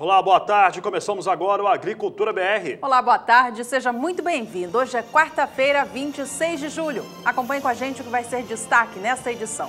Olá, boa tarde. Começamos agora o Agricultura BR. Olá, boa tarde. Seja muito bem-vindo. Hoje é quarta-feira, 26 de julho. Acompanhe com a gente o que vai ser destaque nesta edição.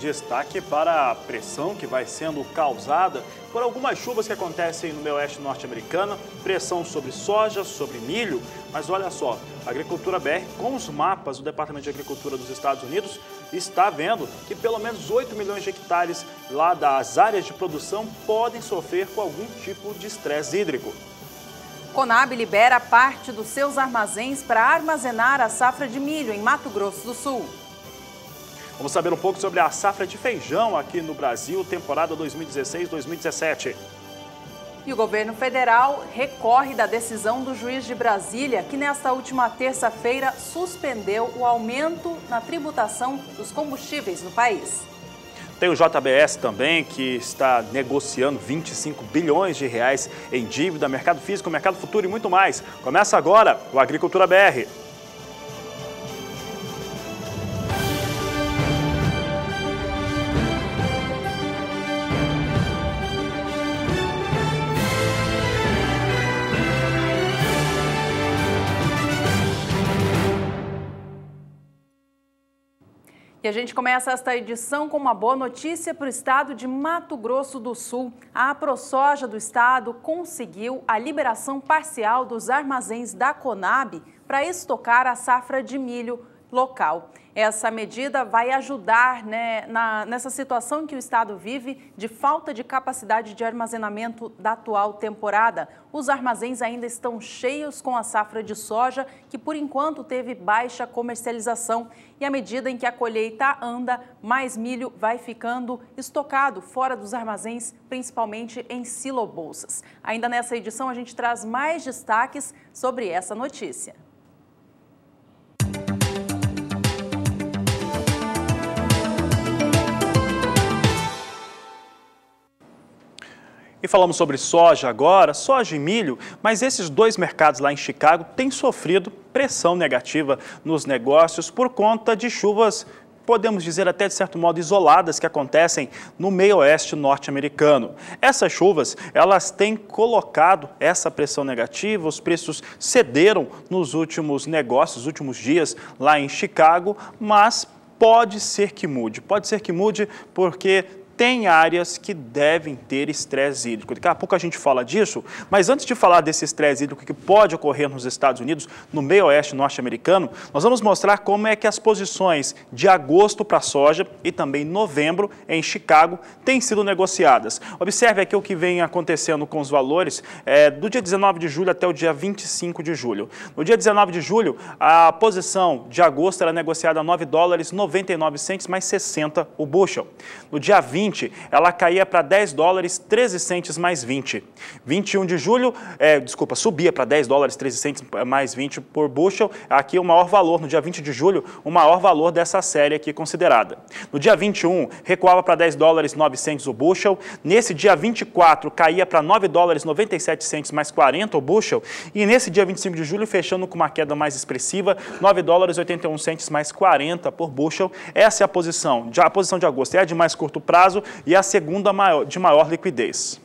Destaque para a pressão que vai sendo causada por algumas chuvas que acontecem no meio oeste norte-americano, pressão sobre soja, sobre milho, mas olha só, a Agricultura BR, com os mapas do Departamento de Agricultura dos Estados Unidos, está vendo que pelo menos 8 milhões de hectares lá das áreas de produção podem sofrer com algum tipo de estresse hídrico. Conab libera parte dos seus armazéns para armazenar a safra de milho em Mato Grosso do Sul. Vamos saber um pouco sobre a safra de feijão aqui no Brasil, temporada 2016-2017. E o governo federal recorre da decisão do juiz de Brasília, que nesta última terça-feira suspendeu o aumento na tributação dos combustíveis no país. Tem o JBS também, que está negociando 25 bilhões de reais em dívida, mercado físico, mercado futuro e muito mais. Começa agora o Agricultura BR. E a gente começa esta edição com uma boa notícia para o estado de Mato Grosso do Sul. A ProSoja do estado conseguiu a liberação parcial dos armazéns da Conab para estocar a safra de milho local essa medida vai ajudar né, na, nessa situação que o Estado vive de falta de capacidade de armazenamento da atual temporada. Os armazéns ainda estão cheios com a safra de soja, que por enquanto teve baixa comercialização. E à medida em que a colheita anda, mais milho vai ficando estocado fora dos armazéns, principalmente em silobolsas. Ainda nessa edição, a gente traz mais destaques sobre essa notícia. e falamos sobre soja agora, soja e milho, mas esses dois mercados lá em Chicago têm sofrido pressão negativa nos negócios por conta de chuvas podemos dizer até de certo modo isoladas que acontecem no meio oeste norte-americano. Essas chuvas, elas têm colocado essa pressão negativa, os preços cederam nos últimos negócios, últimos dias lá em Chicago, mas pode ser que mude, pode ser que mude porque tem áreas que devem ter estresse hídrico. Daqui a pouco a gente fala disso, mas antes de falar desse estresse hídrico que pode ocorrer nos Estados Unidos, no meio oeste norte-americano, nós vamos mostrar como é que as posições de agosto para soja e também novembro em Chicago têm sido negociadas. Observe aqui o que vem acontecendo com os valores é, do dia 19 de julho até o dia 25 de julho. No dia 19 de julho, a posição de agosto era negociada a 9 dólares 99 centes mais 60 o bushel. No dia 20 20, ela caía para 10 dólares 13 centes mais 20. 21 de julho, é, desculpa, subia para 10 dólares 13 centes mais 20 por bushel. Aqui o maior valor, no dia 20 de julho, o maior valor dessa série aqui considerada. No dia 21, recuava para 10 dólares 9 centes o bushel. Nesse dia 24, caía para 9 dólares 97 centes mais 40 o bushel. E nesse dia 25 de julho, fechando com uma queda mais expressiva, 9 dólares 81 centes mais 40 por bushel. Essa é a posição. A posição de agosto é a de mais curto prazo prazo e a segunda de maior liquidez.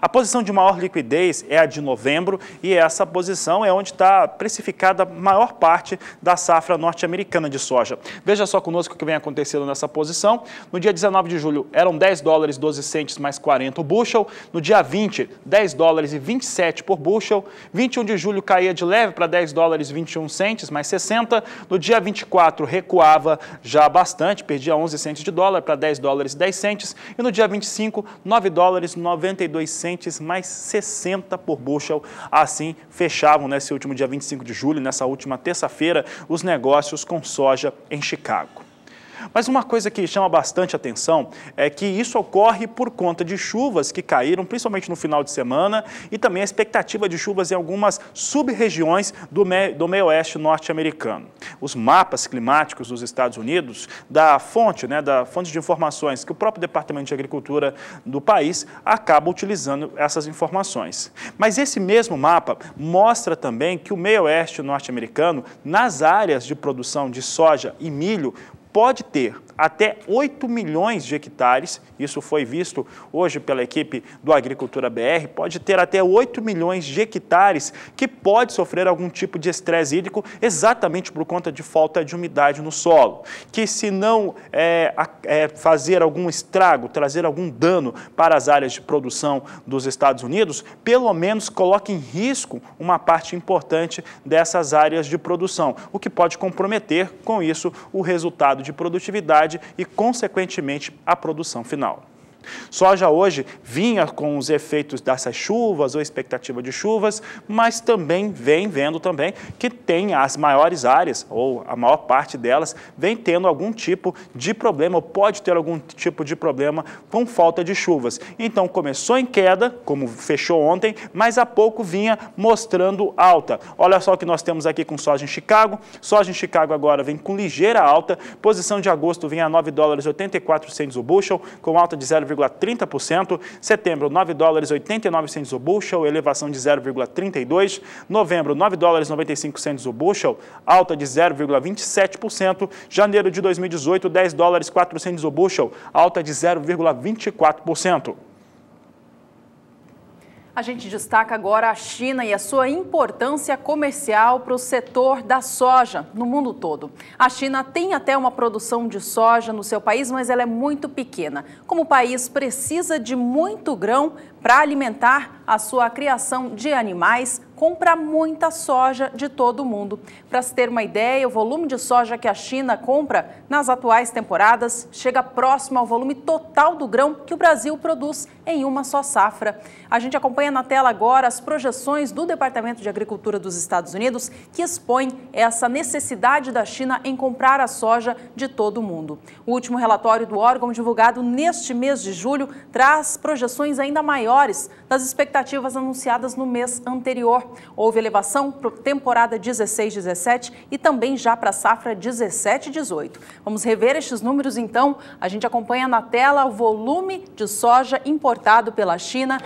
A posição de maior liquidez é a de novembro e essa posição é onde está precificada a maior parte da safra norte-americana de soja. Veja só conosco o que vem acontecendo nessa posição. No dia 19 de julho eram 10 dólares 12 centes mais 40 o bushel. No dia 20, 10 dólares e 27 por bushel. 21 de julho caía de leve para 10 dólares 21 centes mais 60. No dia 24 recuava já bastante, perdia 11 centes de dólar para 10 dólares 10 centes. E no dia 25, 9 dólares 92 22 mais 60 por bushel. Assim fechavam nesse último dia 25 de julho, nessa última terça-feira, os negócios com soja em Chicago. Mas uma coisa que chama bastante atenção é que isso ocorre por conta de chuvas que caíram, principalmente no final de semana, e também a expectativa de chuvas em algumas sub-regiões do, me do meio-oeste norte-americano. Os mapas climáticos dos Estados Unidos, da fonte, né, da fonte de informações que o próprio Departamento de Agricultura do país acaba utilizando essas informações. Mas esse mesmo mapa mostra também que o meio-oeste norte-americano, nas áreas de produção de soja e milho, pode ter até 8 milhões de hectares, isso foi visto hoje pela equipe do Agricultura BR, pode ter até 8 milhões de hectares que pode sofrer algum tipo de estresse hídrico exatamente por conta de falta de umidade no solo, que se não é, é, fazer algum estrago, trazer algum dano para as áreas de produção dos Estados Unidos, pelo menos coloque em risco uma parte importante dessas áreas de produção, o que pode comprometer com isso o resultado de produtividade e, consequentemente, a produção final. Soja hoje vinha com os efeitos dessas chuvas ou expectativa de chuvas, mas também vem vendo também que tem as maiores áreas, ou a maior parte delas, vem tendo algum tipo de problema, ou pode ter algum tipo de problema com falta de chuvas. Então começou em queda, como fechou ontem, mas há pouco vinha mostrando alta. Olha só o que nós temos aqui com soja em Chicago. Soja em Chicago agora vem com ligeira alta, posição de agosto vem a 9 dólares 84 o bushel, com alta de 0,5%. 0,30%, setembro 9 dólares 89 centos o bushel, elevação de 0,32, novembro 9 dólares 95 centos o bushel, alta de 0,27%, janeiro de 2018 10 dólares 400 o bushel, alta de 0,24%. A gente destaca agora a China e a sua importância comercial para o setor da soja no mundo todo. A China tem até uma produção de soja no seu país, mas ela é muito pequena. Como o país precisa de muito grão para alimentar a sua criação de animais, compra muita soja de todo o mundo. Para se ter uma ideia, o volume de soja que a China compra nas atuais temporadas chega próximo ao volume total do grão que o Brasil produz em uma só safra. A gente acompanha na tela agora as projeções do Departamento de Agricultura dos Estados Unidos que expõem essa necessidade da China em comprar a soja de todo o mundo. O último relatório do órgão divulgado neste mês de julho traz projeções ainda maiores das expectativas anunciadas no mês anterior. Houve elevação para temporada 16-17 e também já para a safra 17-18. Vamos rever estes números então. A gente acompanha na tela o volume de soja importado pela China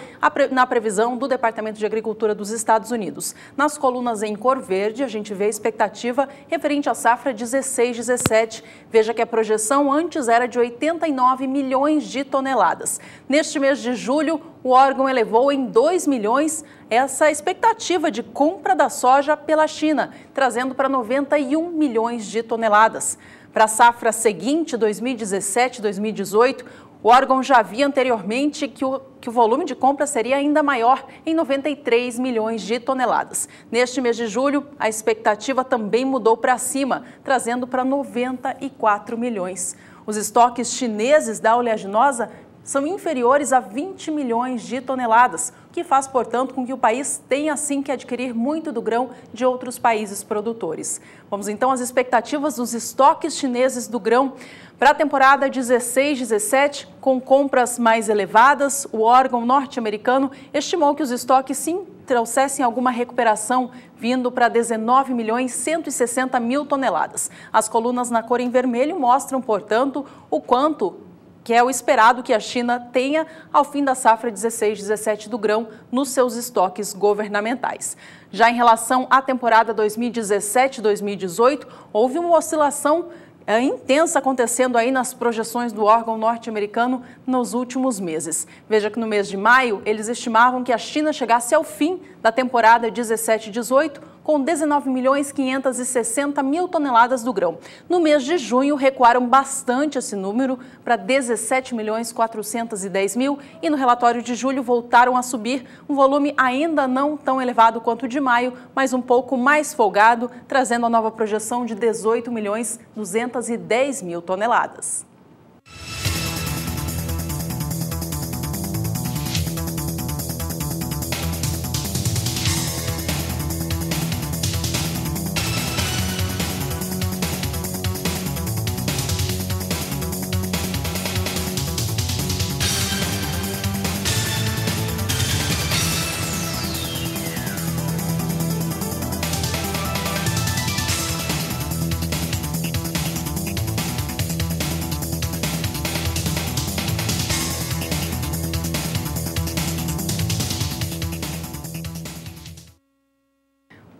na previsão do Departamento de Agricultura dos Estados Unidos. Nas colunas em cor verde, a gente vê a expectativa referente à safra 16-17. Veja que a projeção antes era de 89 milhões de toneladas. Neste mês de julho, o órgão elevou em 2 milhões essa expectativa de compra da soja pela China, trazendo para 91 milhões de toneladas. Para a safra seguinte, 2017-2018, o órgão já havia anteriormente que o, que o volume de compra seria ainda maior, em 93 milhões de toneladas. Neste mês de julho, a expectativa também mudou para cima, trazendo para 94 milhões. Os estoques chineses da oleaginosa são inferiores a 20 milhões de toneladas, o que faz, portanto, com que o país tenha assim que adquirir muito do grão de outros países produtores. Vamos então às expectativas dos estoques chineses do grão. Para a temporada 16-17, com compras mais elevadas, o órgão norte-americano estimou que os estoques sim trouxessem alguma recuperação, vindo para 19 milhões 160 mil toneladas. As colunas na cor em vermelho mostram, portanto, o quanto que é o esperado que a China tenha ao fim da safra 16-17 do grão nos seus estoques governamentais. Já em relação à temporada 2017-2018, houve uma oscilação é, intensa acontecendo aí nas projeções do órgão norte-americano nos últimos meses. Veja que no mês de maio, eles estimavam que a China chegasse ao fim da temporada 17-18 com 19 milhões 560 mil toneladas do grão. No mês de junho, recuaram bastante esse número para 17 milhões 410 mil e no relatório de julho voltaram a subir um volume ainda não tão elevado quanto o de maio, mas um pouco mais folgado, trazendo a nova projeção de 18 milhões 210 mil toneladas.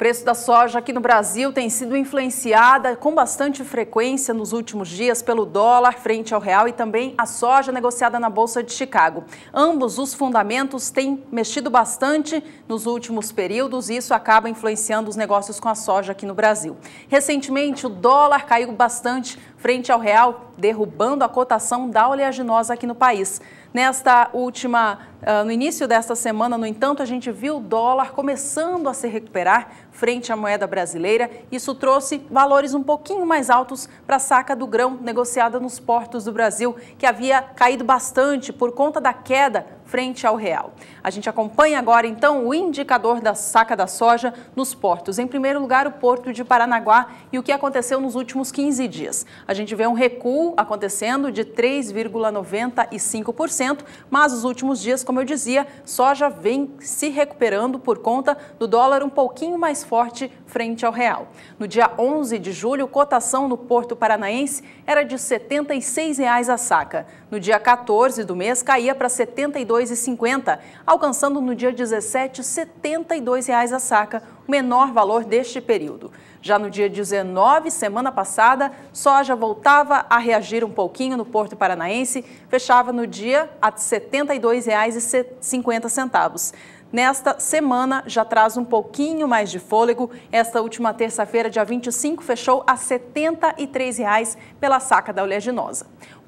preço da soja aqui no Brasil tem sido influenciada com bastante frequência nos últimos dias pelo dólar frente ao real e também a soja negociada na Bolsa de Chicago. Ambos os fundamentos têm mexido bastante nos últimos períodos e isso acaba influenciando os negócios com a soja aqui no Brasil. Recentemente, o dólar caiu bastante frente ao real, derrubando a cotação da oleaginosa aqui no país. Nesta última, ah, no início desta semana, no entanto, a gente viu o dólar começando a se recuperar frente à moeda brasileira. Isso trouxe valores um pouquinho mais altos para a saca do grão negociada nos portos do Brasil, que havia caído bastante por conta da queda frente ao real. A gente acompanha agora então o indicador da saca da soja nos portos. Em primeiro lugar, o porto de Paranaguá e o que aconteceu nos últimos 15 dias. A gente vê um recuo acontecendo de 3,95%, mas os últimos dias, como eu dizia, soja vem se recuperando por conta do dólar um pouquinho mais forte frente ao real. No dia 11 de julho, cotação no porto paranaense era de R$ 76 a saca. No dia 14 do mês, caía para R$ 72,50, alcançando no dia 17 R$ 72,00 a saca, o menor valor deste período. Já no dia 19, semana passada, soja voltava a reagir um pouquinho no Porto Paranaense, fechava no dia a R$ 72,50. Nesta semana já traz um pouquinho mais de fôlego. Esta última terça-feira, dia 25, fechou a R$ 73,00 pela saca da oleaginosa.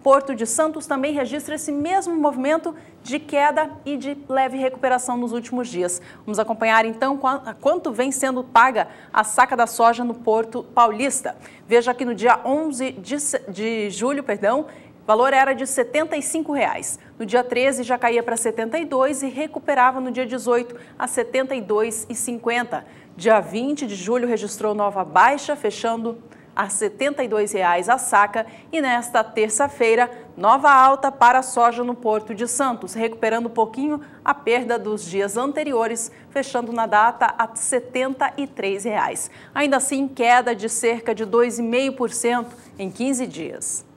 Porto de Santos também registra esse mesmo movimento de queda e de leve recuperação nos últimos dias. Vamos acompanhar então quanto vem sendo paga a saca da soja no Porto Paulista. Veja que no dia 11 de, de julho, perdão, o valor era de R$ 75,00. No dia 13 já caía para R$ 72 e recuperava no dia 18 a R$ 72,50. Dia 20 de julho registrou nova baixa, fechando a R$ 72,00 a saca e nesta terça-feira, nova alta para a soja no Porto de Santos, recuperando um pouquinho a perda dos dias anteriores, fechando na data a R$ 73,00. Ainda assim, queda de cerca de 2,5% em 15 dias.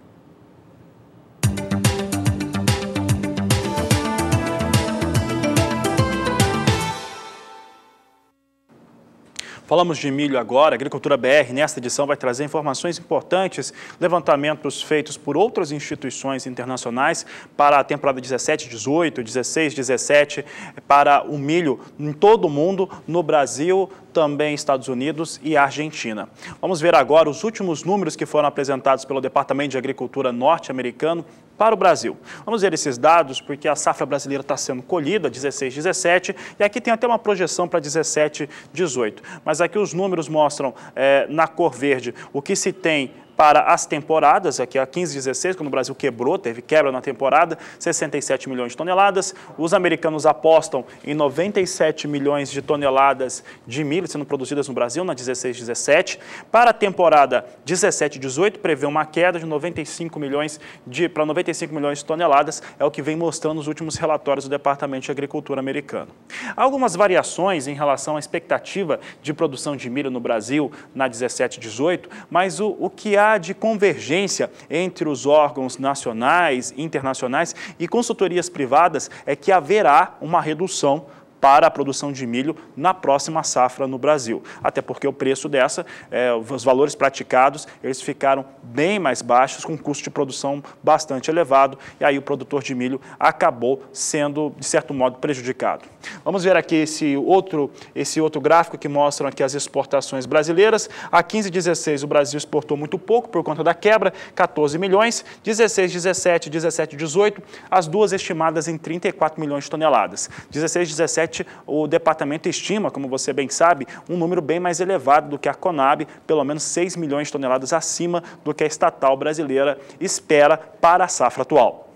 Falamos de milho agora, Agricultura BR, nesta edição, vai trazer informações importantes, levantamentos feitos por outras instituições internacionais para a temporada 17, 18, 16, 17, para o milho em todo o mundo, no Brasil também Estados Unidos e Argentina. Vamos ver agora os últimos números que foram apresentados pelo Departamento de Agricultura norte-americano para o Brasil. Vamos ver esses dados porque a safra brasileira está sendo colhida, 16, 17, e aqui tem até uma projeção para 17, 18. Mas aqui os números mostram é, na cor verde o que se tem para as temporadas, aqui a 15, 16, quando o Brasil quebrou, teve quebra na temporada, 67 milhões de toneladas. Os americanos apostam em 97 milhões de toneladas de milho sendo produzidas no Brasil na 16, 17. Para a temporada 17, 18, prevê uma queda de 95 milhões de para 95 milhões de toneladas, é o que vem mostrando os últimos relatórios do Departamento de Agricultura americano. Há algumas variações em relação à expectativa de produção de milho no Brasil na 17, 18, mas o, o que há de convergência entre os órgãos nacionais, internacionais e consultorias privadas é que haverá uma redução para a produção de milho na próxima safra no Brasil. Até porque o preço dessa, é, os valores praticados, eles ficaram bem mais baixos, com custo de produção bastante elevado, e aí o produtor de milho acabou sendo, de certo modo, prejudicado. Vamos ver aqui esse outro, esse outro gráfico que mostra aqui as exportações brasileiras. A 15 e 16 o Brasil exportou muito pouco por conta da quebra, 14 milhões, 16, 17, 17, 18, as duas estimadas em 34 milhões de toneladas. 16, 17 o departamento estima, como você bem sabe, um número bem mais elevado do que a Conab, pelo menos 6 milhões de toneladas acima do que a estatal brasileira espera para a safra atual.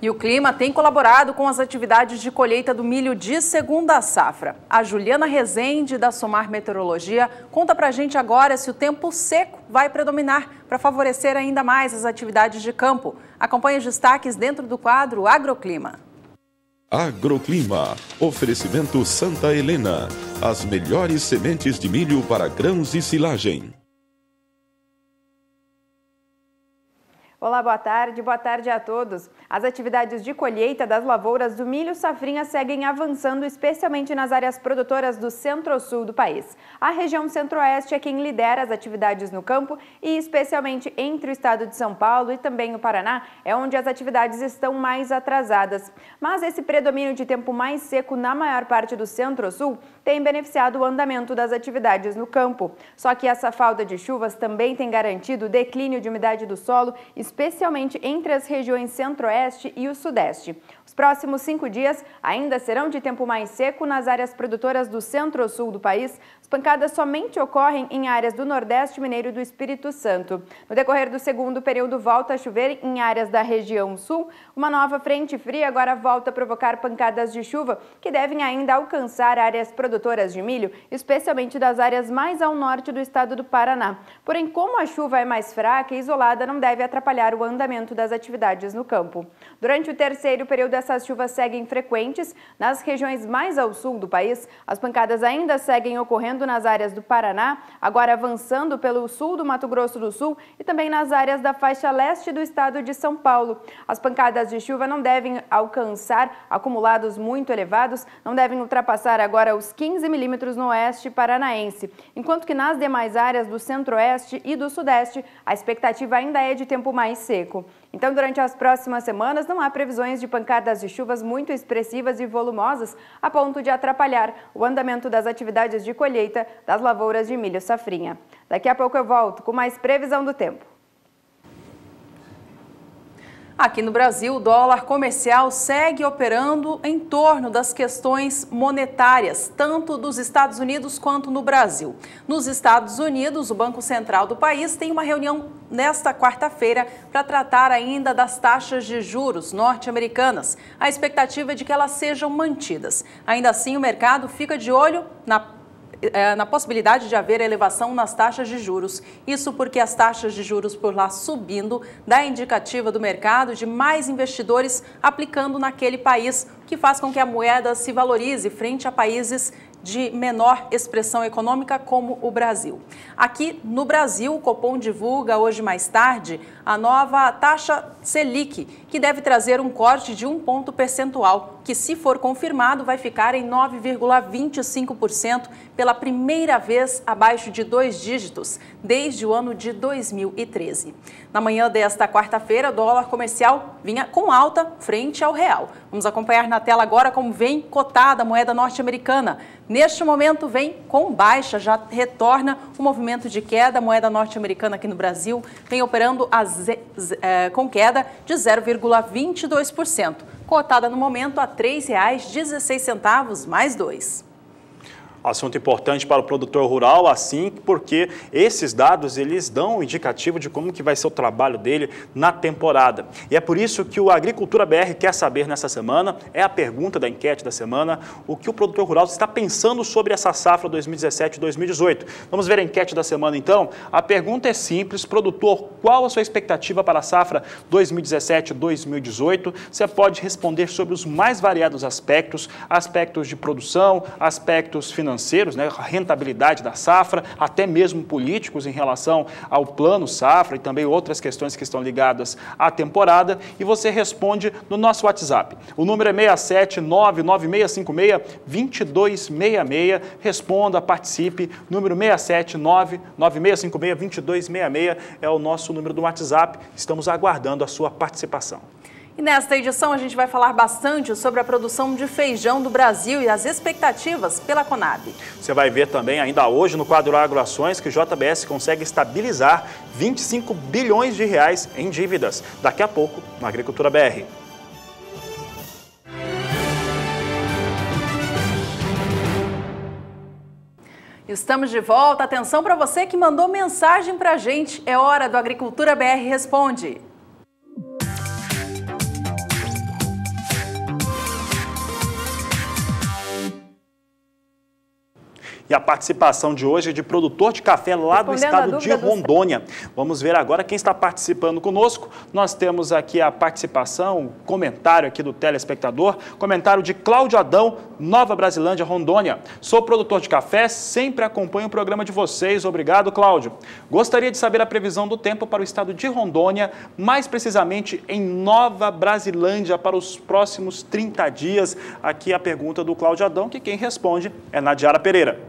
E o clima tem colaborado com as atividades de colheita do milho de segunda safra. A Juliana Rezende, da Somar Meteorologia, conta pra gente agora se o tempo seco vai predominar para favorecer ainda mais as atividades de campo. Acompanhe os destaques dentro do quadro Agroclima. Agroclima. Oferecimento Santa Helena. As melhores sementes de milho para grãos e silagem. Olá, boa tarde, boa tarde a todos. As atividades de colheita das lavouras do milho safrinha seguem avançando, especialmente nas áreas produtoras do centro-sul do país. A região centro-oeste é quem lidera as atividades no campo e, especialmente entre o estado de São Paulo e também o Paraná, é onde as atividades estão mais atrasadas. Mas esse predomínio de tempo mais seco na maior parte do centro-sul tem beneficiado o andamento das atividades no campo. Só que essa falta de chuvas também tem garantido o declínio de umidade do solo, especialmente entre as regiões centro-oeste e o sudeste. Os próximos cinco dias ainda serão de tempo mais seco nas áreas produtoras do centro-sul do país. As pancadas somente ocorrem em áreas do Nordeste Mineiro e do Espírito Santo. No decorrer do segundo período, volta a chover em áreas da região sul. Uma nova frente fria agora volta a provocar pancadas de chuva que devem ainda alcançar áreas produtoras de milho, especialmente das áreas mais ao norte do estado do Paraná. Porém, como a chuva é mais fraca e isolada, não deve atrapalhar o andamento das atividades no campo. Durante o terceiro período, essas chuvas seguem frequentes. Nas regiões mais ao sul do país, as pancadas ainda seguem ocorrendo nas áreas do Paraná, agora avançando pelo sul do Mato Grosso do Sul e também nas áreas da faixa leste do estado de São Paulo. As pancadas de chuva não devem alcançar acumulados muito elevados, não devem ultrapassar agora os 15 milímetros no oeste paranaense, enquanto que nas demais áreas do centro-oeste e do sudeste, a expectativa ainda é de tempo mais seco. Então, durante as próximas semanas, não há previsões de pancadas de chuvas muito expressivas e volumosas a ponto de atrapalhar o andamento das atividades de colheita das lavouras de milho safrinha. Daqui a pouco eu volto com mais previsão do tempo. Aqui no Brasil, o dólar comercial segue operando em torno das questões monetárias, tanto dos Estados Unidos quanto no Brasil. Nos Estados Unidos, o Banco Central do país tem uma reunião nesta quarta-feira para tratar ainda das taxas de juros norte-americanas. A expectativa é de que elas sejam mantidas. Ainda assim, o mercado fica de olho na é, na possibilidade de haver elevação nas taxas de juros. Isso porque as taxas de juros por lá subindo dá indicativa do mercado de mais investidores aplicando naquele país, que faz com que a moeda se valorize frente a países de menor expressão econômica como o Brasil. Aqui no Brasil, o Copom divulga hoje mais tarde a nova taxa Selic, que deve trazer um corte de um ponto percentual, que se for confirmado vai ficar em 9,25% pela primeira vez abaixo de dois dígitos desde o ano de 2013. Na manhã desta quarta-feira, o dólar comercial vinha com alta frente ao real. Vamos acompanhar na tela agora como vem cotada a moeda norte-americana. Neste momento vem com baixa, já retorna o movimento de queda. A moeda norte-americana aqui no Brasil vem operando é, com queda de 0,22%, cotada no momento a R$ 3,16 mais dois. Assunto importante para o produtor rural, assim, porque esses dados eles dão um indicativo de como que vai ser o trabalho dele na temporada. E é por isso que o Agricultura BR quer saber nessa semana, é a pergunta da enquete da semana, o que o produtor rural está pensando sobre essa safra 2017-2018. Vamos ver a enquete da semana então? A pergunta é simples, produtor, qual a sua expectativa para a safra 2017-2018? Você pode responder sobre os mais variados aspectos, aspectos de produção, aspectos financeiros, financeiros, né, rentabilidade da safra, até mesmo políticos em relação ao plano safra e também outras questões que estão ligadas à temporada. E você responde no nosso WhatsApp. O número é 67996562266. Responda, participe. Número 67996562266 é o nosso número do WhatsApp. Estamos aguardando a sua participação. E nesta edição a gente vai falar bastante sobre a produção de feijão do Brasil e as expectativas pela Conab. Você vai ver também ainda hoje no quadro Agroações que o JBS consegue estabilizar 25 bilhões de reais em dívidas. Daqui a pouco na Agricultura BR. Estamos de volta. Atenção para você que mandou mensagem para a gente. É hora do Agricultura BR Responde. e a participação de hoje é de produtor de café lá do estado de Rondônia. Vamos ver agora quem está participando conosco. Nós temos aqui a participação, comentário aqui do telespectador, comentário de Cláudio Adão, Nova Brasilândia, Rondônia. Sou produtor de café, sempre acompanho o programa de vocês. Obrigado, Cláudio. Gostaria de saber a previsão do tempo para o estado de Rondônia, mais precisamente em Nova Brasilândia, para os próximos 30 dias. Aqui a pergunta do Cláudio Adão, que quem responde é Nadiara Pereira.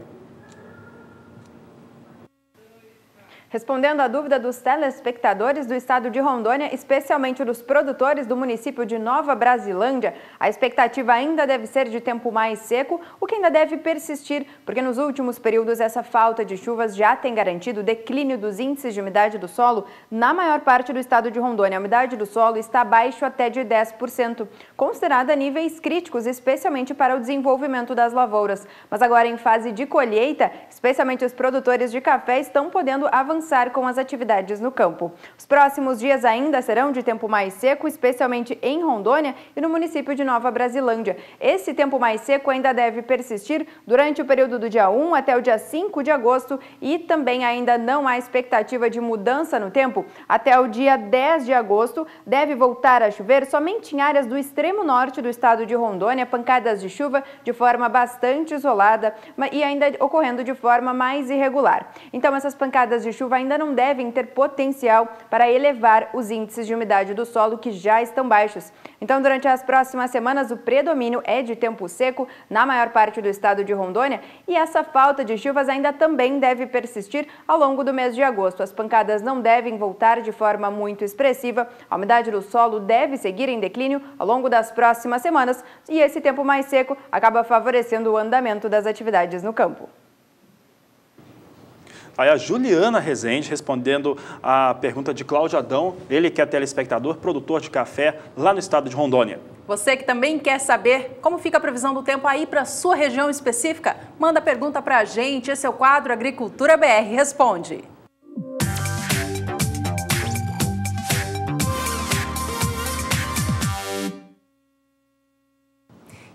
Respondendo à dúvida dos telespectadores do estado de Rondônia, especialmente dos produtores do município de Nova Brasilândia, a expectativa ainda deve ser de tempo mais seco, o que ainda deve persistir, porque nos últimos períodos essa falta de chuvas já tem garantido o declínio dos índices de umidade do solo na maior parte do estado de Rondônia. A umidade do solo está abaixo até de 10%, considerada níveis críticos, especialmente para o desenvolvimento das lavouras. Mas agora em fase de colheita, especialmente os produtores de café estão podendo avançar avançar com as atividades no campo. Os próximos dias ainda serão de tempo mais seco, especialmente em Rondônia e no município de Nova Brasilândia. Esse tempo mais seco ainda deve persistir durante o período do dia 1 até o dia 5 de agosto e também ainda não há expectativa de mudança no tempo. Até o dia 10 de agosto deve voltar a chover somente em áreas do extremo norte do estado de Rondônia, pancadas de chuva de forma bastante isolada e ainda ocorrendo de forma mais irregular. Então essas pancadas de chuva chuva ainda não devem ter potencial para elevar os índices de umidade do solo que já estão baixos. Então, durante as próximas semanas, o predomínio é de tempo seco na maior parte do estado de Rondônia e essa falta de chuvas ainda também deve persistir ao longo do mês de agosto. As pancadas não devem voltar de forma muito expressiva, a umidade do solo deve seguir em declínio ao longo das próximas semanas e esse tempo mais seco acaba favorecendo o andamento das atividades no campo. Aí a Juliana Rezende, respondendo a pergunta de Cláudio Adão, ele que é telespectador, produtor de café lá no estado de Rondônia. Você que também quer saber como fica a previsão do tempo aí para sua região específica, manda pergunta para a gente. Esse é o quadro Agricultura BR Responde.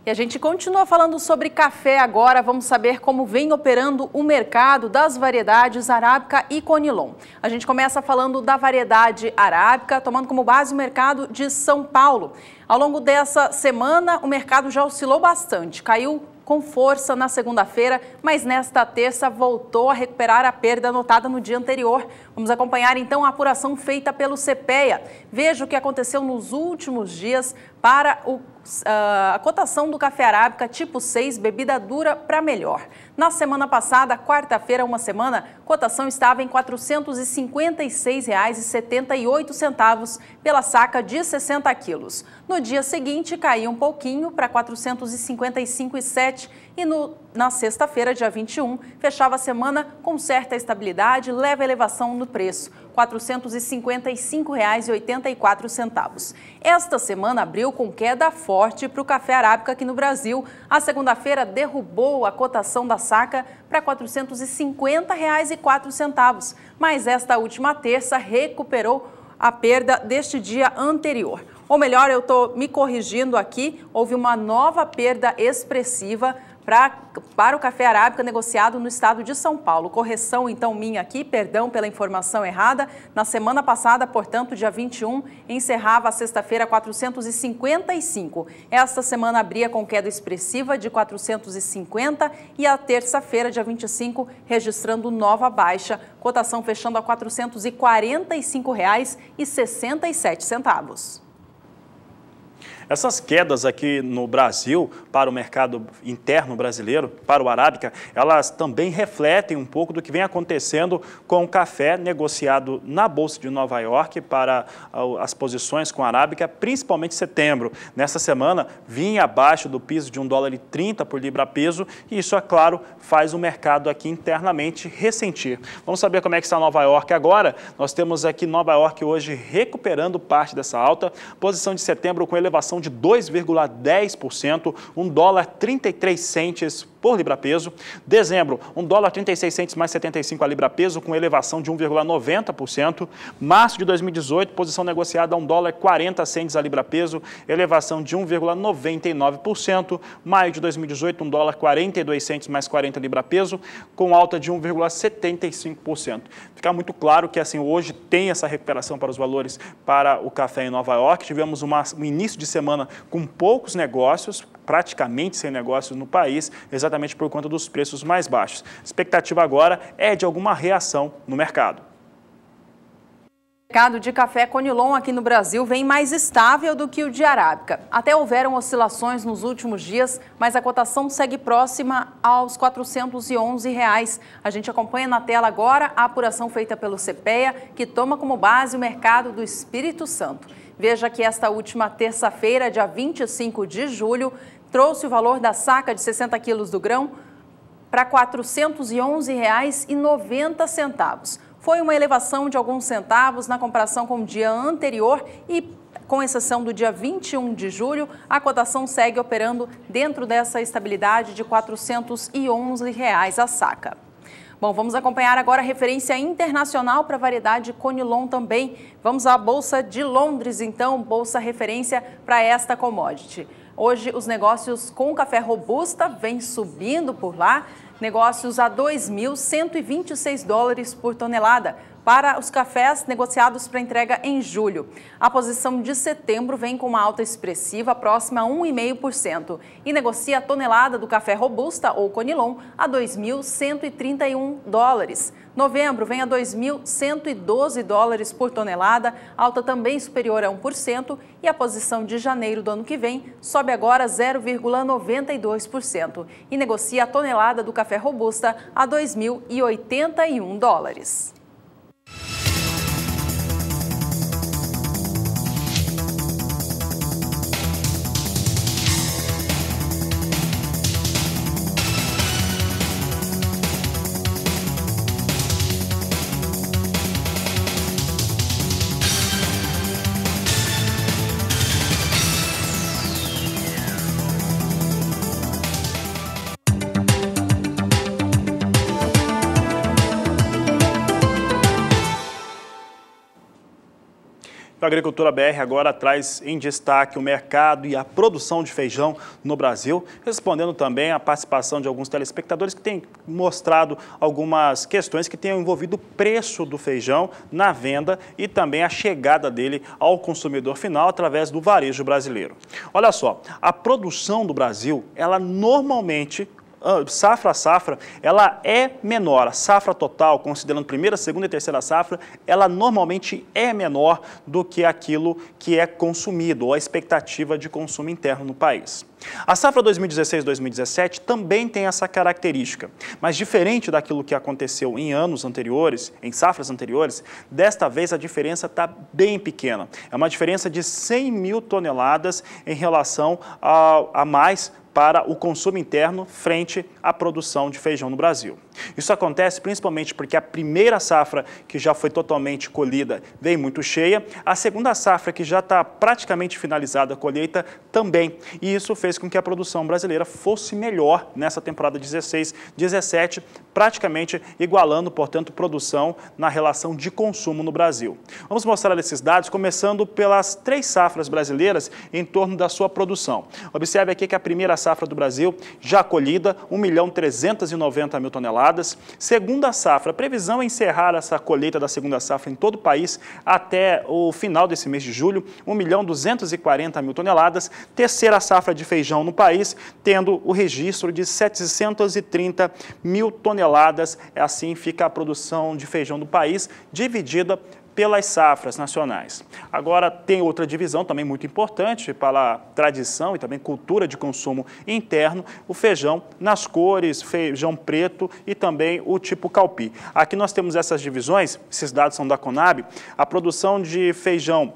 E a gente continua falando sobre café agora. Vamos saber como vem operando o mercado das variedades arábica e conilon. A gente começa falando da variedade arábica, tomando como base o mercado de São Paulo. Ao longo dessa semana, o mercado já oscilou bastante, caiu com força na segunda-feira, mas nesta terça voltou a recuperar a perda anotada no dia anterior. Vamos acompanhar então a apuração feita pelo CPEA. Veja o que aconteceu nos últimos dias para o, ah, a cotação do café arábica tipo 6, bebida dura para melhor. Na semana passada, quarta-feira, uma semana, cotação estava em R$ 456,78 pela saca de 60 quilos. No dia seguinte, caiu um pouquinho para R$ 455,7 e no, na sexta-feira, dia 21, fechava a semana com certa estabilidade, leve elevação no preço, R$ 455,84. Esta semana abriu com queda forte para o café arábica aqui no Brasil. A segunda-feira derrubou a cotação da saca para R$ 450,04, mas esta última terça recuperou a perda deste dia anterior. Ou melhor, eu estou me corrigindo aqui, houve uma nova perda expressiva pra, para o café arábica negociado no estado de São Paulo. Correção, então, minha aqui, perdão pela informação errada. Na semana passada, portanto, dia 21, encerrava a sexta-feira 455. Esta semana abria com queda expressiva de 450 e a terça-feira, dia 25, registrando nova baixa. Cotação fechando a R$ 445,67. Essas quedas aqui no Brasil, para o mercado interno brasileiro, para o Arábica, elas também refletem um pouco do que vem acontecendo com o café negociado na Bolsa de Nova York para ah, as posições com a Arábica, principalmente em setembro. Nessa semana, vinha abaixo do piso de 1 dólar e 30 por libra-peso e isso, é claro, faz o mercado aqui internamente ressentir. Vamos saber como é que está Nova York agora? Nós temos aqui Nova York hoje recuperando parte dessa alta, posição de setembro com elevação de 2,10%, um dólar 33 centes por libra peso. Dezembro, um dólar 36 centes mais 75 a libra peso, com elevação de 1,90%. Março de 2018, posição negociada a 1 dólar 40 centes a libra peso, elevação de 1,99%. Maio de 2018, um dólar 42 centes mais 40 libra peso, com alta de 1,75%. Fica muito claro que assim hoje tem essa recuperação para os valores para o café em Nova York. Tivemos uma, um início de semana semana com poucos negócios, praticamente sem negócios no país, exatamente por conta dos preços mais baixos. A expectativa agora é de alguma reação no mercado. O mercado de café Conilon aqui no Brasil vem mais estável do que o de Arábica. Até houveram oscilações nos últimos dias, mas a cotação segue próxima aos R$ 411. Reais. A gente acompanha na tela agora a apuração feita pelo CPEA, que toma como base o mercado do Espírito Santo. Veja que esta última terça-feira, dia 25 de julho, trouxe o valor da saca de 60 quilos do grão para R$ 411,90. Foi uma elevação de alguns centavos na comparação com o dia anterior e com exceção do dia 21 de julho, a cotação segue operando dentro dessa estabilidade de R$ 411 reais a saca. Bom, vamos acompanhar agora a referência internacional para a variedade Conilon também. Vamos à Bolsa de Londres, então, bolsa referência para esta commodity. Hoje, os negócios com café robusta vêm subindo por lá, negócios a 2.126 dólares por tonelada, para os cafés negociados para entrega em julho. A posição de setembro vem com uma alta expressiva próxima a 1,5% e negocia a tonelada do café robusta ou conilon a 2.131 dólares. Novembro vem a 2.112 dólares por tonelada, alta também superior a 1%, e a posição de janeiro do ano que vem sobe agora 0,92% e negocia a tonelada do café robusta a 2.081 dólares. Agricultura BR agora traz em destaque o mercado e a produção de feijão no Brasil, respondendo também à participação de alguns telespectadores que têm mostrado algumas questões que tenham envolvido o preço do feijão na venda e também a chegada dele ao consumidor final através do varejo brasileiro. Olha só, a produção do Brasil, ela normalmente ah, safra a safra, ela é menor. A safra total, considerando primeira, segunda e terceira safra, ela normalmente é menor do que aquilo que é consumido ou a expectativa de consumo interno no país. A safra 2016-2017 também tem essa característica, mas diferente daquilo que aconteceu em anos anteriores, em safras anteriores, desta vez a diferença está bem pequena. É uma diferença de 100 mil toneladas em relação a, a mais para o consumo interno frente à produção de feijão no Brasil. Isso acontece principalmente porque a primeira safra, que já foi totalmente colhida, vem muito cheia, a segunda safra, que já está praticamente finalizada a colheita, também. E isso fez com que a produção brasileira fosse melhor nessa temporada 16-17, praticamente igualando, portanto, produção na relação de consumo no Brasil. Vamos mostrar esses dados, começando pelas três safras brasileiras em torno da sua produção. Observe aqui que a primeira safra do Brasil, já colhida, 1 milhão 390 mil toneladas Segunda safra, a previsão é encerrar essa colheita da segunda safra em todo o país até o final desse mês de julho, 1 milhão 240 mil toneladas. Terceira safra de feijão no país, tendo o registro de 730 mil toneladas. É assim fica a produção de feijão do país, dividida pelas safras nacionais. Agora, tem outra divisão também muito importante para a tradição e também cultura de consumo interno, o feijão nas cores, feijão preto e também o tipo calpi. Aqui nós temos essas divisões, esses dados são da Conab, a produção de feijão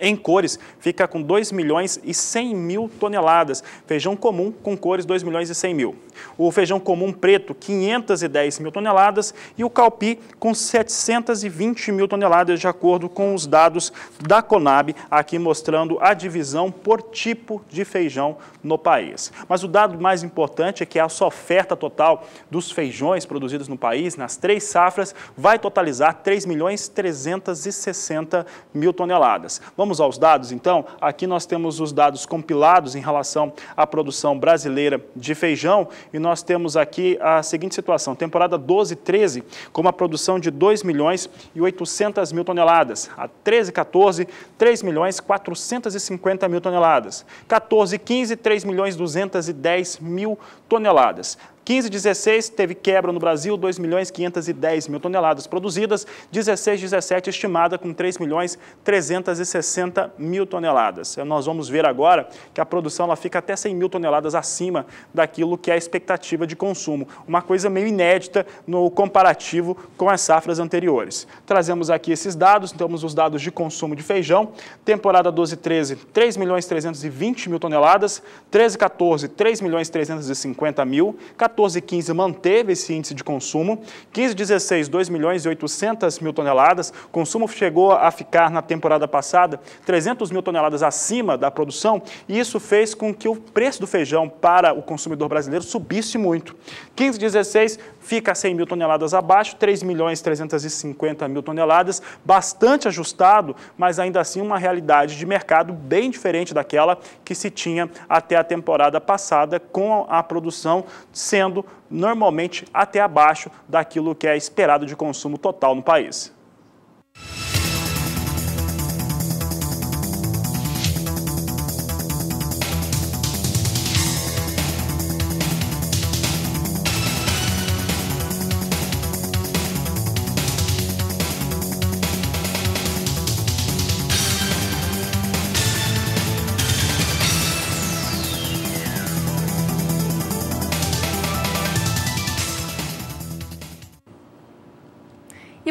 em cores, fica com 2 milhões e 100 mil toneladas. Feijão comum com cores 2 milhões e 100 mil. O feijão comum preto, 510 mil toneladas. E o calpi com 720 mil toneladas, de acordo com os dados da Conab, aqui mostrando a divisão por tipo de feijão no país. Mas o dado mais importante é que a sua oferta total dos feijões produzidos no país, nas três safras, vai totalizar 3 milhões 360 mil toneladas. Vamos Vamos aos dados, então? Aqui nós temos os dados compilados em relação à produção brasileira de feijão e nós temos aqui a seguinte situação: temporada 12-13, com uma produção de 2 milhões e 800 mil toneladas, a 13-14, 3 milhões 450 mil toneladas, 14-15, 3 milhões 210 mil toneladas. 15, 16 teve quebra no Brasil, 2 milhões 510 mil toneladas produzidas, 16, 17 estimada com 3 milhões 360 mil toneladas. Nós vamos ver agora que a produção ela fica até 100 mil toneladas acima daquilo que é a expectativa de consumo, uma coisa meio inédita no comparativo com as safras anteriores. Trazemos aqui esses dados, temos os dados de consumo de feijão, temporada 12 13, 3 milhões 320 mil toneladas, 13 14, 3 milhões 350 mil, 14 14 e 15 manteve esse índice de consumo, 15 e 16, 2 milhões e 800 mil toneladas, o consumo chegou a ficar na temporada passada 300 mil toneladas acima da produção e isso fez com que o preço do feijão para o consumidor brasileiro subisse muito. 15 e 16 fica 100 mil toneladas abaixo, 3 milhões e 350 mil toneladas, bastante ajustado, mas ainda assim uma realidade de mercado bem diferente daquela que se tinha até a temporada passada, com a produção sendo sendo normalmente até abaixo daquilo que é esperado de consumo total no país.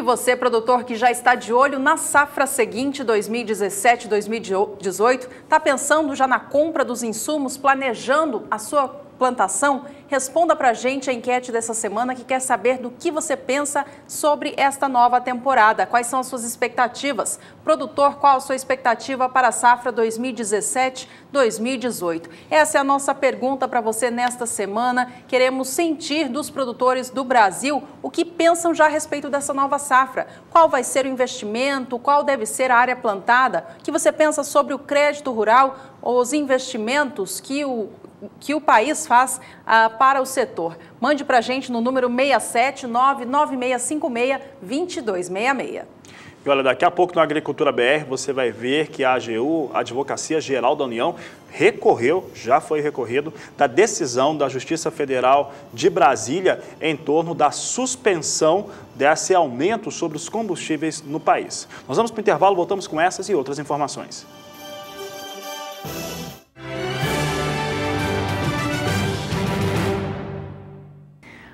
você, produtor, que já está de olho na safra seguinte, 2017-2018, está pensando já na compra dos insumos, planejando a sua plantação? Responda para a gente a enquete dessa semana que quer saber do que você pensa sobre esta nova temporada. Quais são as suas expectativas? Produtor, qual a sua expectativa para a safra 2017-2018? Essa é a nossa pergunta para você nesta semana. Queremos sentir dos produtores do Brasil o que pensam já a respeito dessa nova safra. Qual vai ser o investimento? Qual deve ser a área plantada? O que você pensa sobre o crédito rural? Os investimentos que o que o país faz ah, para o setor. Mande para a gente no número 67996562266. E olha, daqui a pouco no Agricultura BR você vai ver que a AGU, a Advocacia Geral da União, recorreu, já foi recorrido, da decisão da Justiça Federal de Brasília em torno da suspensão desse aumento sobre os combustíveis no país. Nós vamos para o intervalo, voltamos com essas e outras informações.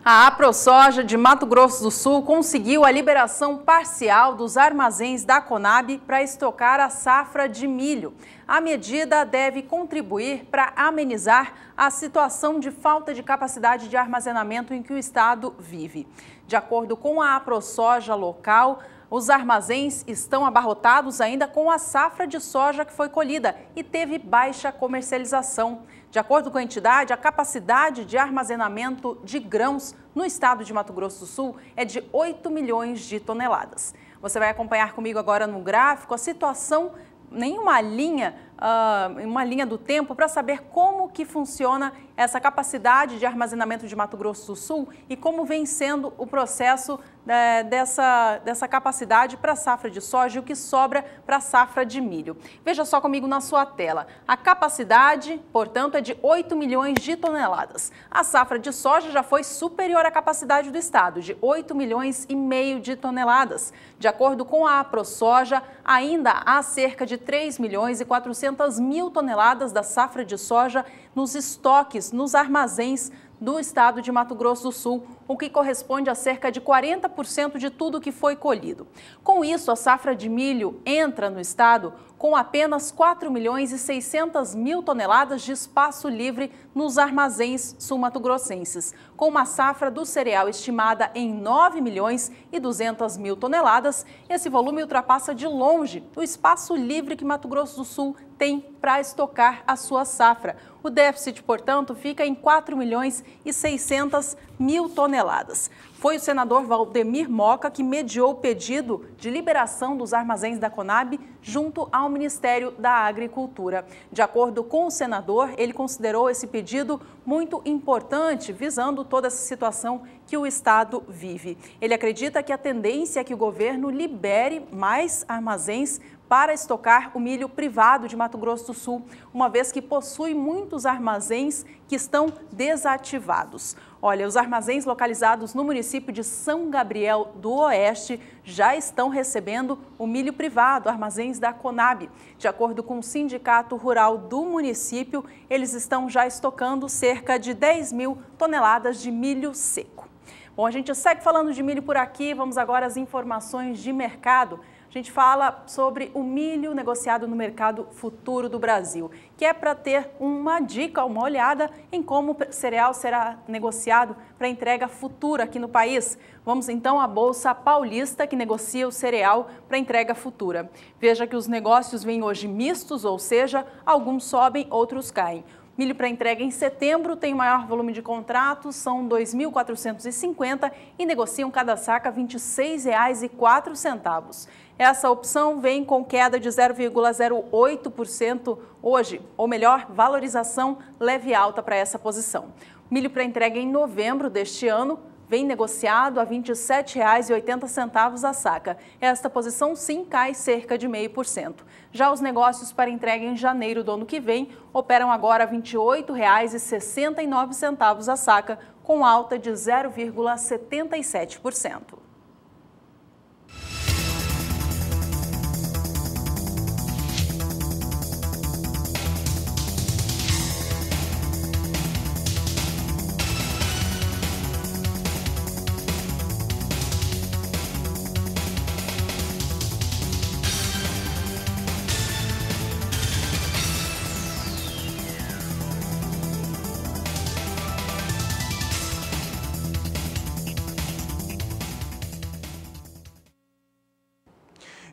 A AproSoja de Mato Grosso do Sul conseguiu a liberação parcial dos armazéns da Conab para estocar a safra de milho. A medida deve contribuir para amenizar a situação de falta de capacidade de armazenamento em que o estado vive. De acordo com a AproSoja local, os armazéns estão abarrotados ainda com a safra de soja que foi colhida e teve baixa comercialização. De acordo com a entidade, a capacidade de armazenamento de grãos no estado de Mato Grosso do Sul é de 8 milhões de toneladas. Você vai acompanhar comigo agora no gráfico a situação nenhuma linha, uh, uma linha do tempo para saber como que funciona essa capacidade de armazenamento de Mato Grosso do Sul e como vem sendo o processo é, dessa, dessa capacidade para a safra de soja e o que sobra para a safra de milho. Veja só comigo na sua tela. A capacidade, portanto, é de 8 milhões de toneladas. A safra de soja já foi superior à capacidade do estado, de 8 milhões e meio de toneladas. De acordo com a AproSoja, ainda há cerca de 3 milhões e 400 mil toneladas da safra de soja nos estoques nos armazéns do estado de Mato Grosso do Sul, o que corresponde a cerca de 40% de tudo que foi colhido. Com isso, a safra de milho entra no estado com apenas 4 milhões e 600 mil toneladas de espaço livre nos armazéns sul-mato-grossenses, com uma safra do cereal estimada em 9 milhões e 200 mil toneladas. Esse volume ultrapassa de longe o espaço livre que Mato Grosso do Sul tem para estocar a sua safra o déficit, portanto, fica em 4 milhões e 600 mil toneladas. Foi o senador Valdemir Moca que mediou o pedido de liberação dos armazéns da Conab junto ao Ministério da Agricultura. De acordo com o senador, ele considerou esse pedido muito importante, visando toda essa situação que o Estado vive. Ele acredita que a tendência é que o governo libere mais armazéns para estocar o milho privado de Mato Grosso do Sul, uma vez que possui muitos armazéns que estão desativados. Olha, os armazéns localizados no município de São Gabriel do Oeste já estão recebendo o milho privado, armazéns da Conab. De acordo com o Sindicato Rural do município, eles estão já estocando cerca de 10 mil toneladas de milho seco. Bom, a gente segue falando de milho por aqui, vamos agora às informações de mercado. A gente fala sobre o milho negociado no mercado futuro do Brasil, que é para ter uma dica, uma olhada em como o cereal será negociado para entrega futura aqui no país. Vamos então à Bolsa Paulista, que negocia o cereal para entrega futura. Veja que os negócios vêm hoje mistos, ou seja, alguns sobem, outros caem. Milho para entrega em setembro tem o maior volume de contratos, são 2.450 e negociam cada saca R$ 26,04. Essa opção vem com queda de 0,08% hoje, ou melhor, valorização leve alta para essa posição. milho para entrega em novembro deste ano vem negociado a R$ 27,80 a saca. Esta posição sim cai cerca de 0,5%. Já os negócios para entrega em janeiro do ano que vem operam agora R$ 28,69 a saca, com alta de 0,77%.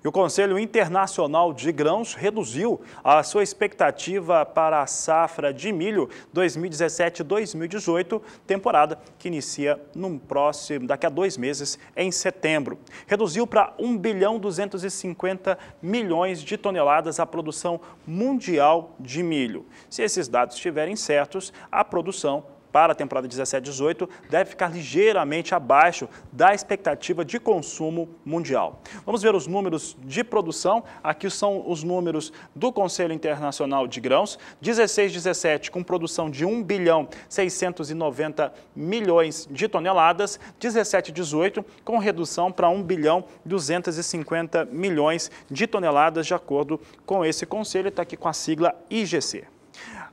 E o Conselho Internacional de Grãos reduziu a sua expectativa para a safra de milho 2017-2018, temporada que inicia num próximo, daqui a dois meses, em setembro. Reduziu para 1 bilhão 250 milhões de toneladas a produção mundial de milho. Se esses dados estiverem certos, a produção para a temporada 17-18 deve ficar ligeiramente abaixo da expectativa de consumo mundial. Vamos ver os números de produção. Aqui são os números do Conselho Internacional de Grãos. 16-17 com produção de 1 bilhão 690 milhões de toneladas. 17-18 com redução para 1 bilhão 250 milhões de toneladas, de acordo com esse conselho. Está aqui com a sigla IGC.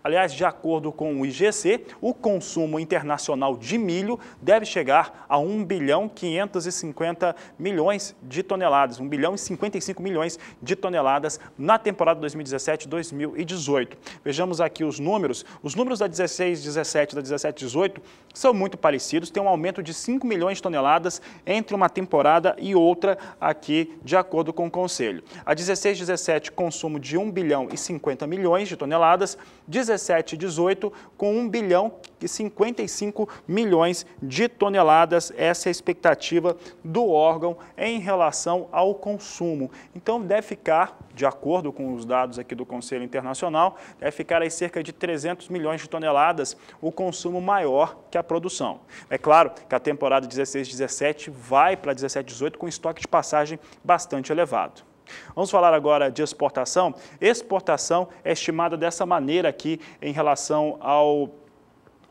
Aliás, de acordo com o IGC, o consumo internacional de milho deve chegar a 1 bilhão 550 milhões de toneladas, 1 bilhão e 55 milhões de toneladas na temporada 2017-2018. Vejamos aqui os números. Os números da 16, 17 da 17, 18 são muito parecidos, tem um aumento de 5 milhões de toneladas entre uma temporada e outra aqui, de acordo com o Conselho. A 16, 17, consumo de 1 bilhão e 50 milhões de toneladas, 17 e 18 com 1 bilhão e 55 milhões de toneladas. Essa é a expectativa do órgão em relação ao consumo. Então deve ficar, de acordo com os dados aqui do Conselho Internacional, deve ficar aí cerca de 300 milhões de toneladas o consumo maior que a produção. É claro que a temporada 16-17 vai para 17-18 com estoque de passagem bastante elevado. Vamos falar agora de exportação. Exportação é estimada dessa maneira aqui em relação ao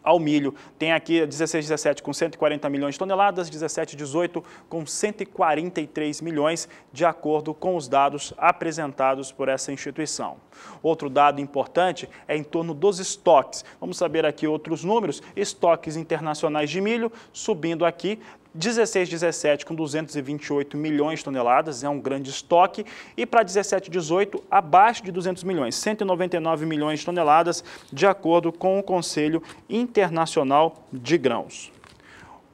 ao milho. Tem aqui 16, 17 com 140 milhões de toneladas, 17, 18 com 143 milhões, de acordo com os dados apresentados por essa instituição. Outro dado importante é em torno dos estoques. Vamos saber aqui outros números. Estoques internacionais de milho subindo aqui 16, 17 com 228 milhões de toneladas, é um grande estoque, e para 17, 18 abaixo de 200 milhões, 199 milhões de toneladas, de acordo com o Conselho Internacional de Grãos.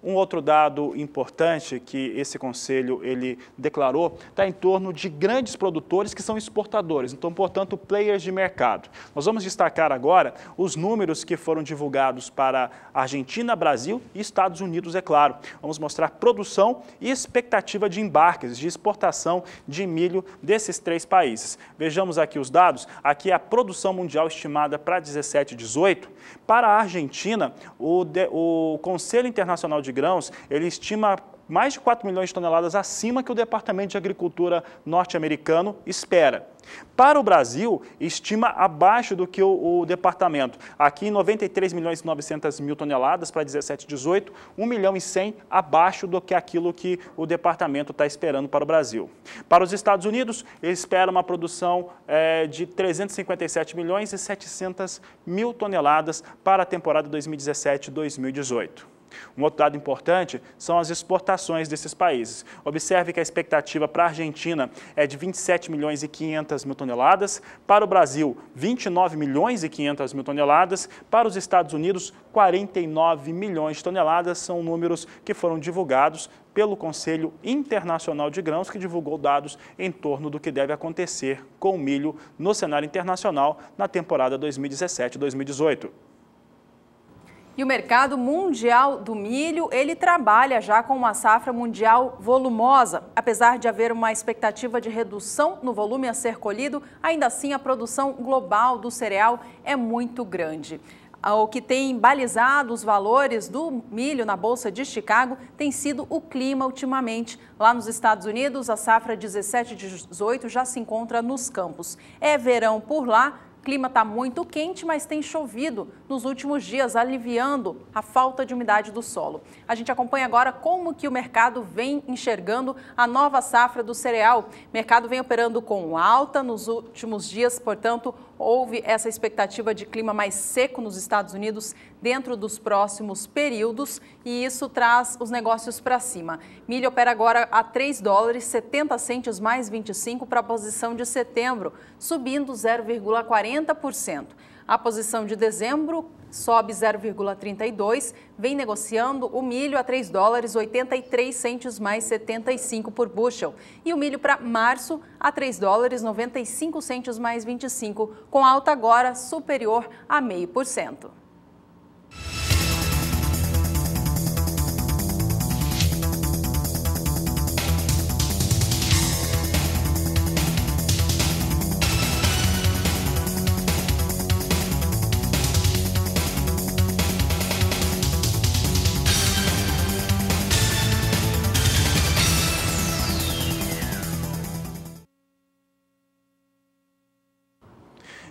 Um outro dado importante que esse conselho ele declarou está em torno de grandes produtores que são exportadores, então, portanto, players de mercado. Nós vamos destacar agora os números que foram divulgados para Argentina, Brasil e Estados Unidos, é claro. Vamos mostrar produção e expectativa de embarques, de exportação de milho desses três países. Vejamos aqui os dados. Aqui é a produção mundial estimada para 17, 18. Para a Argentina, o, de, o Conselho Internacional de grãos, ele estima mais de 4 milhões de toneladas acima que o Departamento de Agricultura norte-americano espera. Para o Brasil, estima abaixo do que o, o departamento. Aqui, 93 milhões e 900 mil toneladas para 17, 18, 1 milhão e 100 abaixo do que aquilo que o departamento está esperando para o Brasil. Para os Estados Unidos, espera uma produção é, de 357 milhões e 700 mil toneladas para a temporada 2017-2018. Um outro dado importante são as exportações desses países. Observe que a expectativa para a Argentina é de 27 milhões e 500 mil toneladas, para o Brasil 29 milhões e 500 mil toneladas, para os Estados Unidos 49 milhões de toneladas, são números que foram divulgados pelo Conselho Internacional de Grãos, que divulgou dados em torno do que deve acontecer com o milho no cenário internacional na temporada 2017-2018. E o mercado mundial do milho, ele trabalha já com uma safra mundial volumosa. Apesar de haver uma expectativa de redução no volume a ser colhido, ainda assim a produção global do cereal é muito grande. Ah, o que tem balizado os valores do milho na Bolsa de Chicago tem sido o clima ultimamente. Lá nos Estados Unidos, a safra 17 18 já se encontra nos campos. É verão por lá, clima está muito quente, mas tem chovido nos últimos dias, aliviando a falta de umidade do solo. A gente acompanha agora como que o mercado vem enxergando a nova safra do cereal. O mercado vem operando com alta nos últimos dias, portanto, houve essa expectativa de clima mais seco nos Estados Unidos dentro dos próximos períodos e isso traz os negócios para cima. Milho opera agora a 3 dólares 70 centes mais 25 para a posição de setembro, subindo 0,40%. A posição de dezembro sobe 0,32, vem negociando o milho a 3 dólares 83 centos mais 75 por bushel e o milho para março a 3 dólares 95 centos mais 25, com alta agora superior a meio por cento.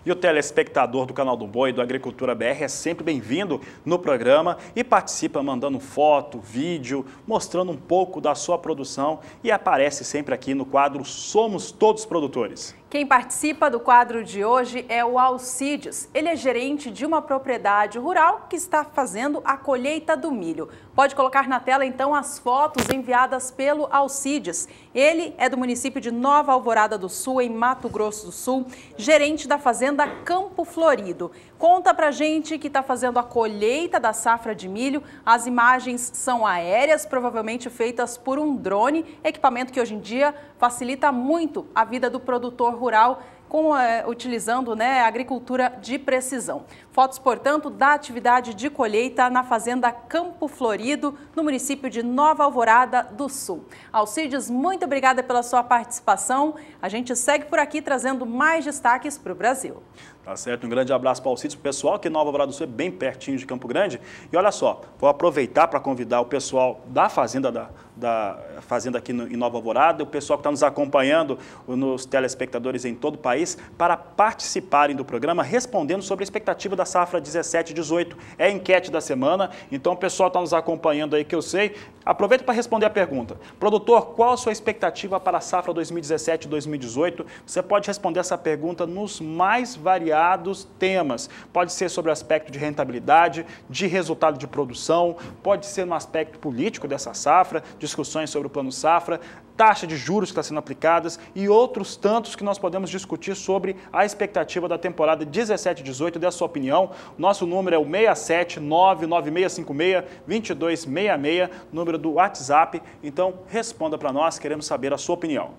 E o telespectador do canal do Boi, do Agricultura BR, é sempre bem-vindo no programa e participa mandando foto, vídeo, mostrando um pouco da sua produção e aparece sempre aqui no quadro Somos Todos Produtores. Quem participa do quadro de hoje é o Alcides. Ele é gerente de uma propriedade rural que está fazendo a colheita do milho. Pode colocar na tela então as fotos enviadas pelo Alcides. Ele é do município de Nova Alvorada do Sul, em Mato Grosso do Sul, gerente da fazenda Campo Florido. Conta pra gente que está fazendo a colheita da safra de milho. As imagens são aéreas, provavelmente feitas por um drone, equipamento que hoje em dia facilita muito a vida do produtor rural com, é, utilizando né, a agricultura de precisão. Fotos, portanto, da atividade de colheita na fazenda Campo Florido, no município de Nova Alvorada do Sul. Alcides, muito obrigada pela sua participação. A gente segue por aqui trazendo mais destaques para o Brasil. Tá certo, um grande abraço para o Alcides, pessoal, que Nova Alvorada do Sul é bem pertinho de Campo Grande. E olha só, vou aproveitar para convidar o pessoal da fazenda da da fazenda aqui no, em Nova Alvorada, o pessoal que está nos acompanhando, nos telespectadores em todo o país, para participarem do programa respondendo sobre a expectativa da safra 17-18. É enquete da semana, então o pessoal está nos acompanhando aí que eu sei. Aproveita para responder a pergunta. Produtor, qual a sua expectativa para a safra 2017-2018? Você pode responder essa pergunta nos mais variados temas. Pode ser sobre o aspecto de rentabilidade, de resultado de produção, pode ser no aspecto político dessa safra, discussões sobre o Plano Safra, taxa de juros que está sendo aplicadas e outros tantos que nós podemos discutir sobre a expectativa da temporada 17-18. Dê a sua opinião. Nosso número é o 67996562266, número do WhatsApp. Então responda para nós, queremos saber a sua opinião.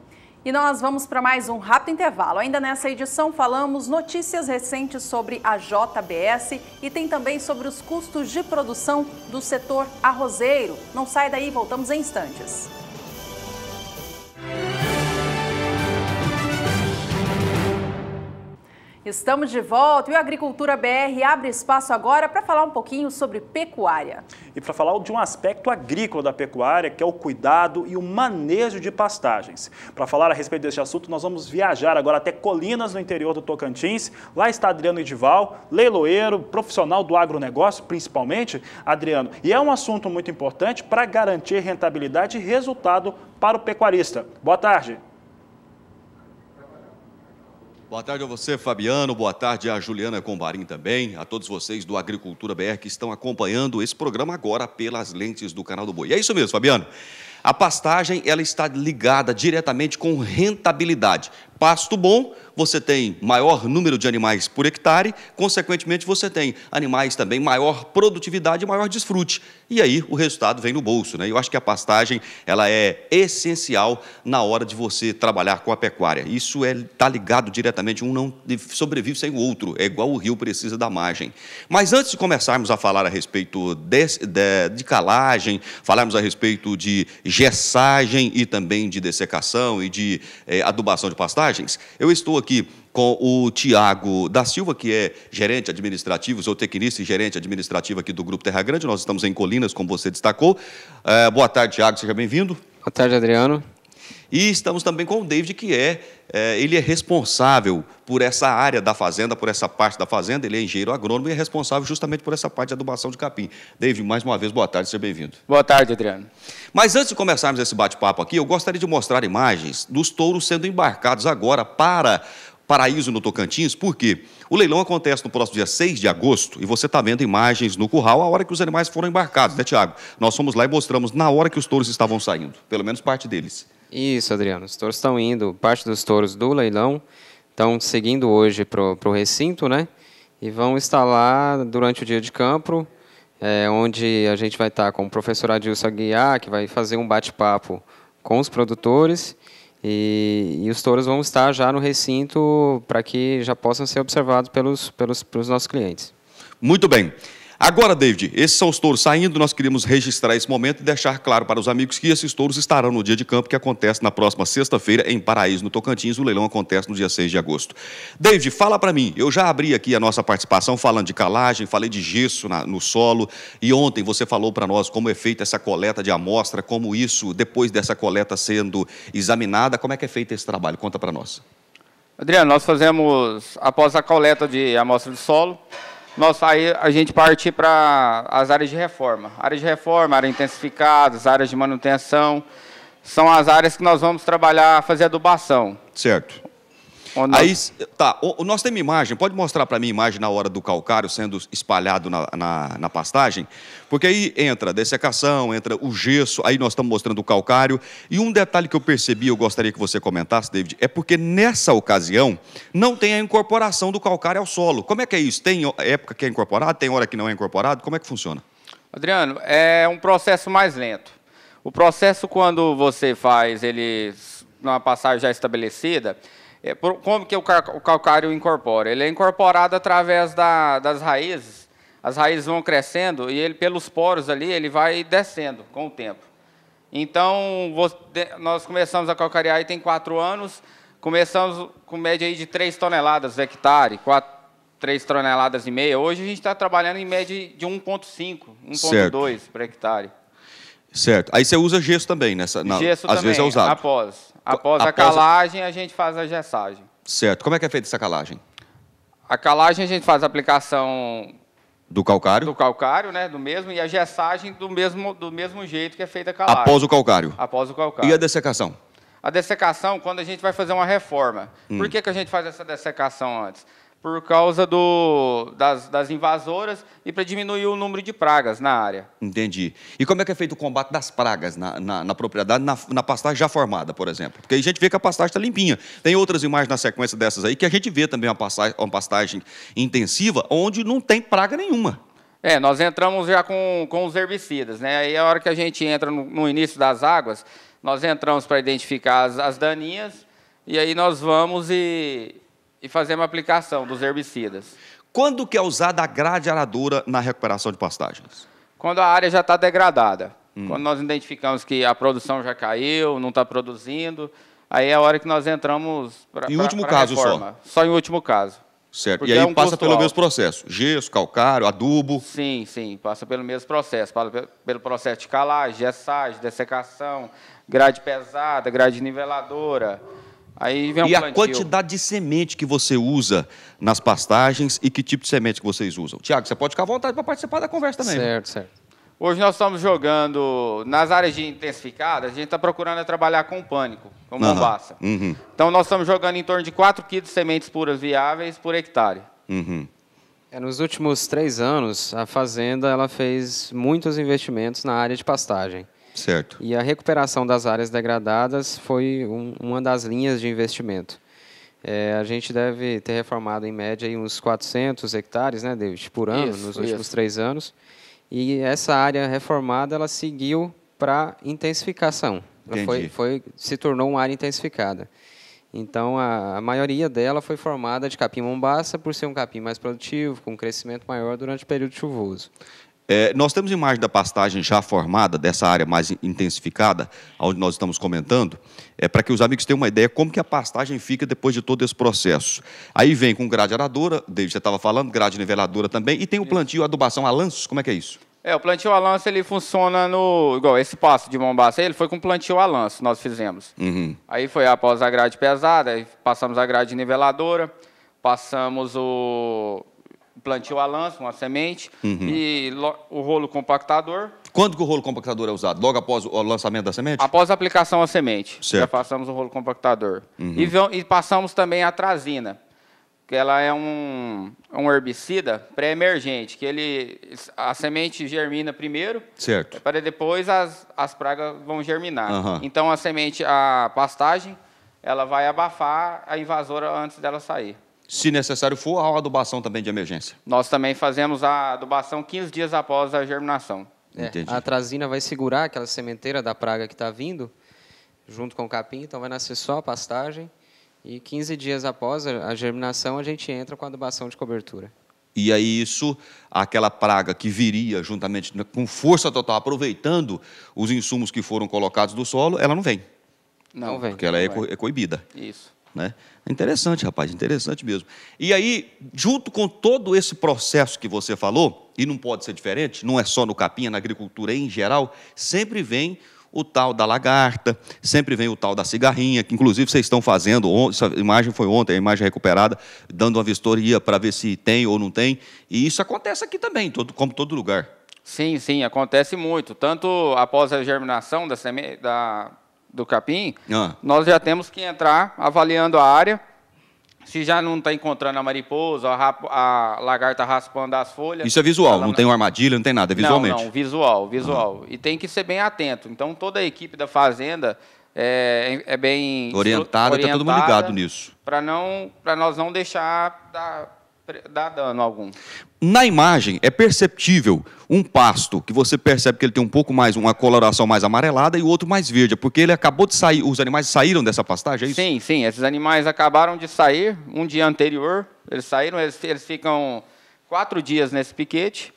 E nós vamos para mais um rápido intervalo. Ainda nessa edição falamos notícias recentes sobre a JBS e tem também sobre os custos de produção do setor arrozeiro. Não sai daí, voltamos em instantes. Estamos de volta e o Agricultura BR abre espaço agora para falar um pouquinho sobre pecuária. E para falar de um aspecto agrícola da pecuária, que é o cuidado e o manejo de pastagens. Para falar a respeito deste assunto, nós vamos viajar agora até Colinas, no interior do Tocantins. Lá está Adriano Edival, leiloeiro, profissional do agronegócio, principalmente, Adriano. E é um assunto muito importante para garantir rentabilidade e resultado para o pecuarista. Boa tarde. Boa tarde a você, Fabiano. Boa tarde a Juliana Combarim também, a todos vocês do Agricultura BR que estão acompanhando esse programa agora pelas lentes do canal do Boi. é isso mesmo, Fabiano. A pastagem ela está ligada diretamente com rentabilidade pasto bom, você tem maior número de animais por hectare, consequentemente, você tem animais também maior produtividade e maior desfrute. E aí o resultado vem no bolso. Né? Eu acho que a pastagem ela é essencial na hora de você trabalhar com a pecuária. Isso está é, tá ligado diretamente, um não sobrevive sem o outro. É igual o rio precisa da margem. Mas antes de começarmos a falar a respeito de, de, de calagem, falarmos a respeito de gessagem e também de dessecação e de é, adubação de pastagem, eu estou aqui com o Tiago da Silva, que é gerente administrativo, sou tecnista e gerente administrativo aqui do Grupo Terra Grande. Nós estamos em Colinas, como você destacou. É, boa tarde, Tiago, seja bem-vindo. Boa tarde, Adriano. E estamos também com o David, que é, é, ele é responsável por essa área da fazenda, por essa parte da fazenda, ele é engenheiro agrônomo e é responsável justamente por essa parte de adubação de capim. David, mais uma vez, boa tarde, seja bem-vindo. Boa tarde, Adriano. Mas antes de começarmos esse bate-papo aqui, eu gostaria de mostrar imagens dos touros sendo embarcados agora para Paraíso no Tocantins, porque o leilão acontece no próximo dia 6 de agosto e você está vendo imagens no curral a hora que os animais foram embarcados, né, Tiago? Nós fomos lá e mostramos na hora que os touros estavam saindo, pelo menos parte deles. Isso, Adriano. Os touros estão indo, parte dos touros do leilão estão seguindo hoje para o recinto, né? E vão estar lá durante o dia de campo é, onde a gente vai estar com o professor Adilson Aguiar, que vai fazer um bate-papo com os produtores. E, e, os touros vão estar já no recinto para que já possam ser observados pelos, pelos, pelos nossos clientes. Muito bem. Agora, David, esses são os touros saindo. Nós queríamos registrar esse momento e deixar claro para os amigos que esses touros estarão no dia de campo que acontece na próxima sexta-feira em Paraíso, no Tocantins. O leilão acontece no dia 6 de agosto. David, fala para mim. Eu já abri aqui a nossa participação falando de calagem, falei de gesso na, no solo. E ontem você falou para nós como é feita essa coleta de amostra, como isso, depois dessa coleta sendo examinada, como é que é feito esse trabalho? Conta para nós. Adriano, nós fazemos, após a coleta de amostra de solo, nós aí a gente parte para as áreas de reforma. Áreas de reforma, áreas intensificadas, áreas de manutenção, são as áreas que nós vamos trabalhar, fazer adubação. Certo. Aí, tá, nós temos é imagem, pode mostrar para mim imagem na hora do calcário sendo espalhado na, na, na, pastagem? Porque aí entra a dessecação, entra o gesso, aí nós estamos mostrando o calcário. E um detalhe que eu percebi, eu gostaria que você comentasse, David, é porque nessa ocasião não tem a incorporação do calcário ao solo. Como é que é isso? Tem é época que é incorporado, tem hora que não é incorporado? Como é que funciona? Adriano, é um processo mais lento. O processo, quando você faz ele numa passagem já estabelecida, é, por, como que o, calcário incorpora? Ele é incorporado através da, das raízes. As raízes vão crescendo e ele, pelos poros ali, ele vai descendo com o tempo. Então, nós começamos a calcariar aí tem quatro anos, começamos com média aí de 3 toneladas hectare, 4, 3 toneladas e meia. Hoje a gente está trabalhando em média de 1,5, 1,2 por hectare. Certo. Aí você usa gesso também nessa. Na, gesso às também, vezes é usado. Após. Após, após a calagem, a... a gente faz a gessagem. Certo. Como é que é feita essa calagem? A calagem a gente faz a aplicação do calcário? Do calcário, né? Do mesmo, e a gessagem do mesmo, do mesmo jeito que é feita a calagem. Após o calcário? Após o calcário. E a dessecação? A dessecação, quando a gente vai fazer uma reforma. Hum. Por que, que a gente faz essa dessecação antes? por causa do, das, das invasoras e para diminuir o número de pragas na área. Entendi. E como é que é feito o combate das pragas na, na, na propriedade, na, na, pastagem já formada, por exemplo? Porque aí a gente vê que a pastagem está limpinha. Tem outras imagens na sequência dessas aí que a gente vê também uma pastagem, uma pastagem intensiva onde não tem praga nenhuma. É, nós entramos já com, com os herbicidas, né? Aí a hora que a gente entra no, no início das águas, nós entramos para identificar as, as daninhas e aí nós vamos e e fazemos aplicação dos herbicidas. Quando que é usada a grade aradora na recuperação de pastagens? Quando a área já está degradada. Hum. Quando nós identificamos que a produção já caiu, não está produzindo, aí é a hora que nós entramos para Em último pra, pra caso reforma. só? Só em último caso. Certo. Porque e aí é um passa pelo alto. mesmo processo. Gesso, calcário, adubo. Sim, sim, passa pelo mesmo processo. pelo processo de calagem, gessagem, dessecação, grade pesada, grade niveladora. Aí vem e a quantidade de semente que você usa nas pastagens e que tipo de semente que vocês usam. Tiago, você pode ficar à vontade para participar da conversa também. Certo, certo. Hoje nós estamos jogando nas áreas de intensificada, a gente está procurando é trabalhar com pânico, com uhum. bombaça. Uhum. Então nós estamos jogando em torno de 4 quilos de sementes puras viáveis por hectare. Uhum. É, nos últimos três anos, a fazenda ela fez muitos investimentos na área de pastagem. Certo. E a recuperação das áreas degradadas foi um, uma das linhas de investimento. É, a gente deve ter reformado em média uns 400 hectares, né, David, por ano isso, nos últimos isso. três anos. E essa área reformada ela seguiu para intensificação. Foi, foi, se tornou uma área intensificada. Então a, a, maioria dela foi formada de capim mombaça por ser um capim mais produtivo, com um crescimento maior durante o período chuvoso. É, nós temos imagem da pastagem já formada, dessa área mais intensificada, onde nós estamos comentando, é, para que os amigos tenham uma ideia como que a pastagem fica depois de todo esse processo. Aí vem com grade aradora, David já estava falando, grade niveladora também, e tem o plantio, adubação a lanços, como é que é isso? É, o plantio a lanço ele funciona no. Igual esse passo de Mombaça, ele foi com plantio a lanço, nós fizemos. Uhum. Aí foi após a grade pesada, passamos a grade niveladora, passamos o um plantio a lança, uma semente uhum. e o rolo compactador. Quando que o rolo compactador é usado? Logo após o lançamento da semente? Após a aplicação à semente, certo. já passamos o rolo compactador. Uhum. E, e, passamos também a trazina, que ela é um, é um herbicida pré-emergente, que ele, a semente germina primeiro, certo. para depois as, as pragas vão germinar. Uhum. Então a semente, a pastagem, ela vai abafar a invasora antes dela sair se necessário for, a adubação também de emergência. Nós também fazemos a adubação 15 dias após a germinação. É, a trazina vai segurar aquela sementeira da praga que está vindo, junto com o capim, então vai nascer só a pastagem. E 15 dias após a germinação, a gente entra com a adubação de cobertura. E aí isso, aquela praga que viria juntamente com força total, aproveitando os insumos que foram colocados do solo, ela não vem. Não, não vem. Porque ela é, co é coibida. Isso. Né? Interessante, rapaz, interessante mesmo. E aí, junto com todo esse processo que você falou, e não pode ser diferente, não é só no capim, é na agricultura em geral, sempre vem o tal da lagarta, sempre vem o tal da cigarrinha, que inclusive vocês estão fazendo, essa imagem foi ontem, a imagem recuperada, dando uma vistoria para ver se tem ou não tem, e isso acontece aqui também, todo, como todo lugar. Sim, sim, acontece muito, tanto após a germinação da, da do capim, ah. nós já temos que entrar avaliando a área. Se já não está encontrando a mariposa, a, rap, a, lagarta raspando as folhas. Isso é visual, não tem uma armadilha, não tem nada, é visualmente. Não, não, visual, visual. Uhum. E tem que ser bem atento. Então, toda a equipe da fazenda é, é bem. Orientada, está todo mundo ligado nisso. Para nós não deixar dá dano algum. Na imagem é perceptível um pasto que você percebe que ele tem um pouco mais uma coloração mais amarelada e o outro mais verde, é porque ele acabou de sair, os animais saíram dessa pastagem, é isso? Sim, sim, esses animais acabaram de sair um dia anterior, eles saíram, eles, eles ficam quatro dias nesse piquete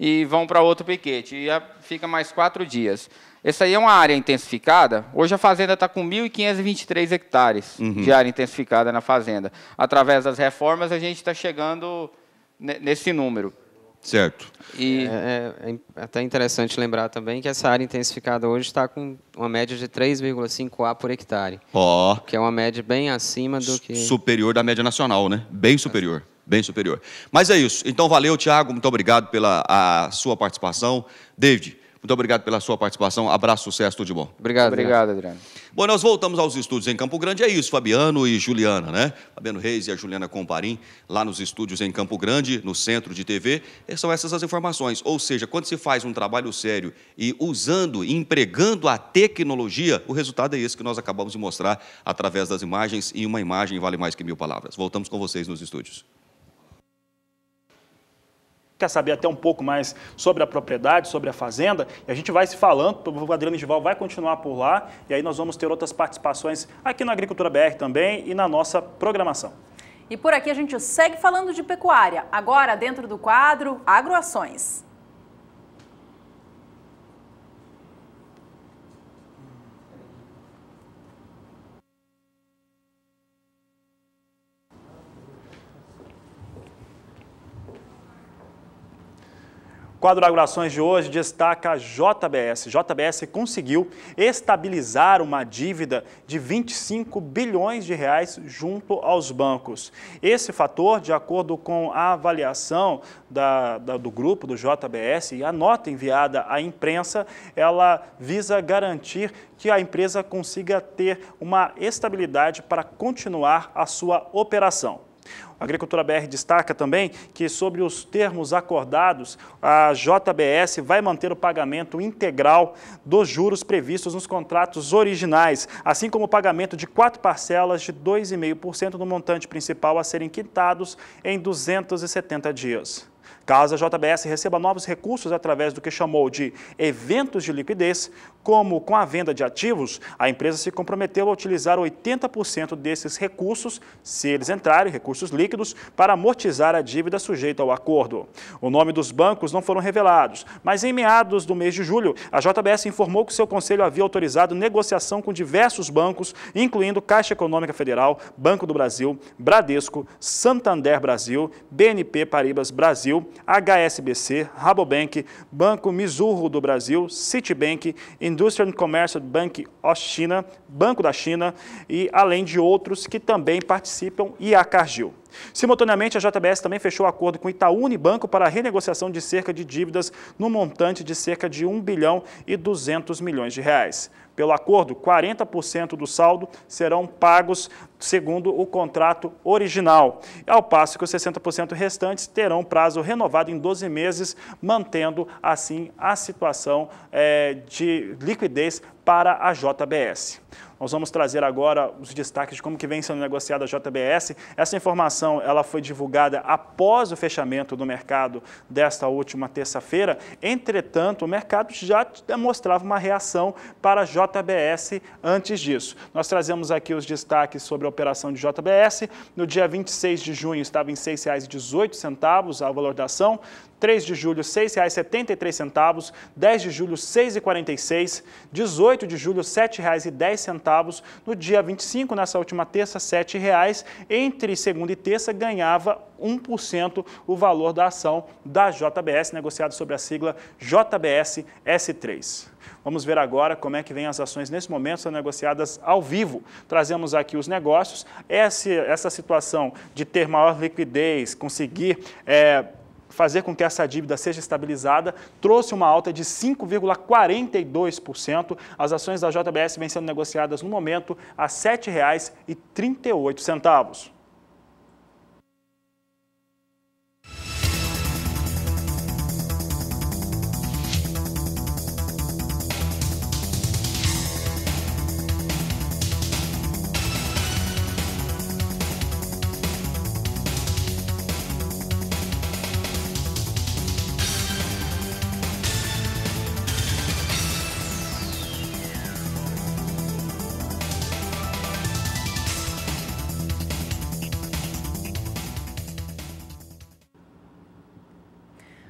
e vão para outro piquete e fica mais quatro dias. Essa aí é uma área intensificada. Hoje a fazenda está com 1.523 hectares uhum. de área intensificada na fazenda. Através das reformas, a gente está chegando nesse número. Certo. E... É, é, é, é, até interessante lembrar também que essa área intensificada hoje está com uma média de 3,5 A por hectare. Ó. Oh. Que é uma média bem acima do que. Superior da média nacional, né? Bem superior. Bem superior. Mas é isso. Então, valeu, Tiago. Muito obrigado pela sua participação. David, muito obrigado pela sua participação. Abraço, sucesso, tudo de bom. Obrigado, obrigado, Adriano. Bom, nós voltamos aos estúdios em Campo Grande. É isso, Fabiano e Juliana, né? Fabiano Reis e a Juliana Comparim, lá nos estúdios em Campo Grande, no centro de TV. São essas as informações. Ou seja, quando se faz um trabalho sério e usando, empregando a tecnologia, o resultado é esse que nós acabamos de mostrar através das imagens. E uma imagem vale mais que mil palavras. Voltamos com vocês nos estúdios quer saber até um pouco mais sobre a propriedade, sobre a fazenda, e a gente vai se falando, o Adriano Gival vai continuar por lá, e aí nós vamos ter outras participações aqui na Agricultura BR também e na nossa programação. E por aqui a gente segue falando de pecuária, agora dentro do quadro Agroações. Quadragurações de hoje destaca a JBS. JBS conseguiu estabilizar uma dívida de 25 bilhões de reais junto aos bancos. Esse fator, de acordo com a avaliação da, da, do grupo do JBS e a nota enviada à imprensa, ela visa garantir que a empresa consiga ter uma estabilidade para continuar a sua operação. A Agricultura BR destaca também que, sobre os termos acordados, a JBS vai manter o pagamento integral dos juros previstos nos contratos originais, assim como o pagamento de quatro parcelas de 2,5% do montante principal a serem quitados em 270 dias. Caso a JBS receba novos recursos através do que chamou de eventos de liquidez, como com a venda de ativos, a empresa se comprometeu a utilizar 80% desses recursos, se eles entrarem, recursos líquidos, para amortizar a dívida sujeita ao acordo. O nome dos bancos não foram revelados, mas em meados do mês de julho, a JBS informou que seu conselho havia autorizado negociação com diversos bancos, incluindo Caixa Econômica Federal, Banco do Brasil, Bradesco, Santander Brasil, BNP Paribas Brasil, HSBC, Rabobank, Banco Mizuho do Brasil, Citibank, Industrial and Commercial Bank of China, Banco da China e além de outros que também participam e a Cargill. Simultaneamente, a JBS também fechou acordo com Itaú Unibanco para a renegociação de cerca de dívidas no montante de cerca de 1 bilhão e 200 milhões de reais. Pelo acordo, 40% do saldo serão pagos segundo o contrato original, ao passo que os 60% restantes terão prazo renovado em 12 meses, mantendo assim a situação é, de liquidez para a JBS. Nós vamos trazer agora os destaques de como que vem sendo negociada a JBS. Essa informação ela foi divulgada após o fechamento do mercado desta última terça-feira. Entretanto, o mercado já demonstrava uma reação para a JBS antes disso. Nós trazemos aqui os destaques sobre a operação de JBS. No dia 26 de junho estava em R$ 6,18 o valor da ação. 3 de julho, R$ 6,73, 10 de julho, R$ 6,46, 18 de julho, R$ 7,10, no dia 25, nessa última terça, R$ 7,00, entre segunda e terça ganhava 1% o valor da ação da JBS, negociado sobre a sigla JBS-S3. Vamos ver agora como é que vem as ações nesse momento, são negociadas ao vivo. Trazemos aqui os negócios, essa, essa situação de ter maior liquidez, conseguir... É, fazer com que essa dívida seja estabilizada, trouxe uma alta de 5,42%. As ações da JBS vêm sendo negociadas no momento a R$ 7,38.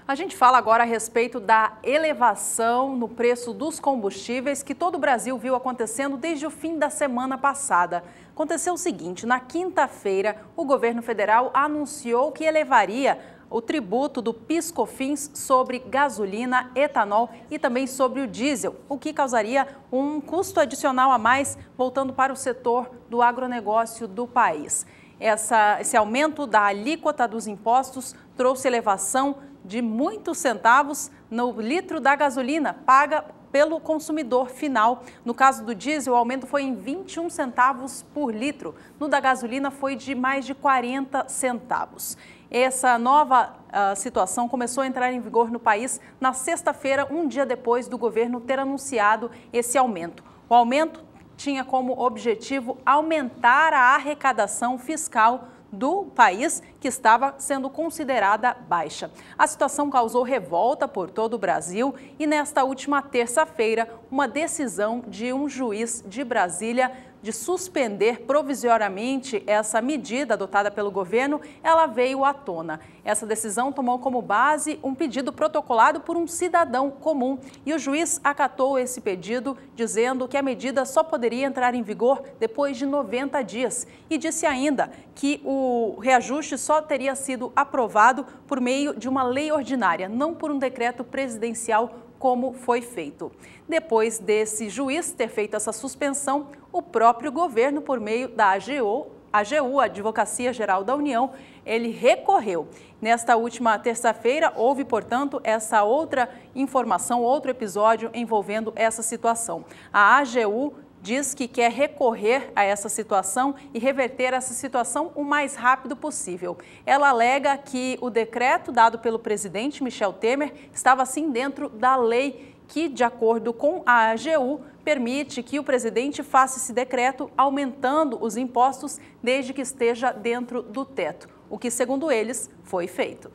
A gente fala agora a respeito da elevação no preço dos combustíveis que todo o Brasil viu acontecendo desde o fim da semana passada. Aconteceu o seguinte: na quinta-feira, o governo federal anunciou que elevaria o tributo do PiscoFins sobre gasolina, etanol e também sobre o diesel, o que causaria um custo adicional a mais voltando para o setor do agronegócio do país. Essa, esse aumento da alíquota dos impostos trouxe elevação de muitos centavos no litro da gasolina paga pelo consumidor final. No caso do diesel, o aumento foi em 21 centavos por litro. No da gasolina foi de mais de 40 centavos. Essa nova uh, situação começou a entrar em vigor no país na sexta-feira, um dia depois do governo ter anunciado esse aumento. O aumento tinha como objetivo aumentar a arrecadação fiscal do país que estava sendo considerada baixa. A situação causou revolta por todo o Brasil e nesta última terça-feira, uma decisão de um juiz de Brasília de suspender provisoriamente essa medida adotada pelo governo, ela veio à tona. Essa decisão tomou como base um pedido protocolado por um cidadão comum e o juiz acatou esse pedido, dizendo que a medida só poderia entrar em vigor depois de 90 dias e disse ainda que o reajuste só teria sido aprovado por meio de uma lei ordinária, não por um decreto presidencial como foi feito. Depois desse juiz ter feito essa suspensão, o próprio governo, por meio da AGU, AGU, Advocacia Geral da União, ele recorreu. Nesta última terça-feira, houve, portanto, essa outra informação, outro episódio envolvendo essa situação. A AGU diz que quer recorrer a essa situação e reverter essa situação o mais rápido possível. Ela alega que o decreto dado pelo presidente Michel Temer estava assim dentro da lei que, de acordo com a AGU, permite que o presidente faça esse decreto aumentando os impostos desde que esteja dentro do teto, o que, segundo eles, foi feito.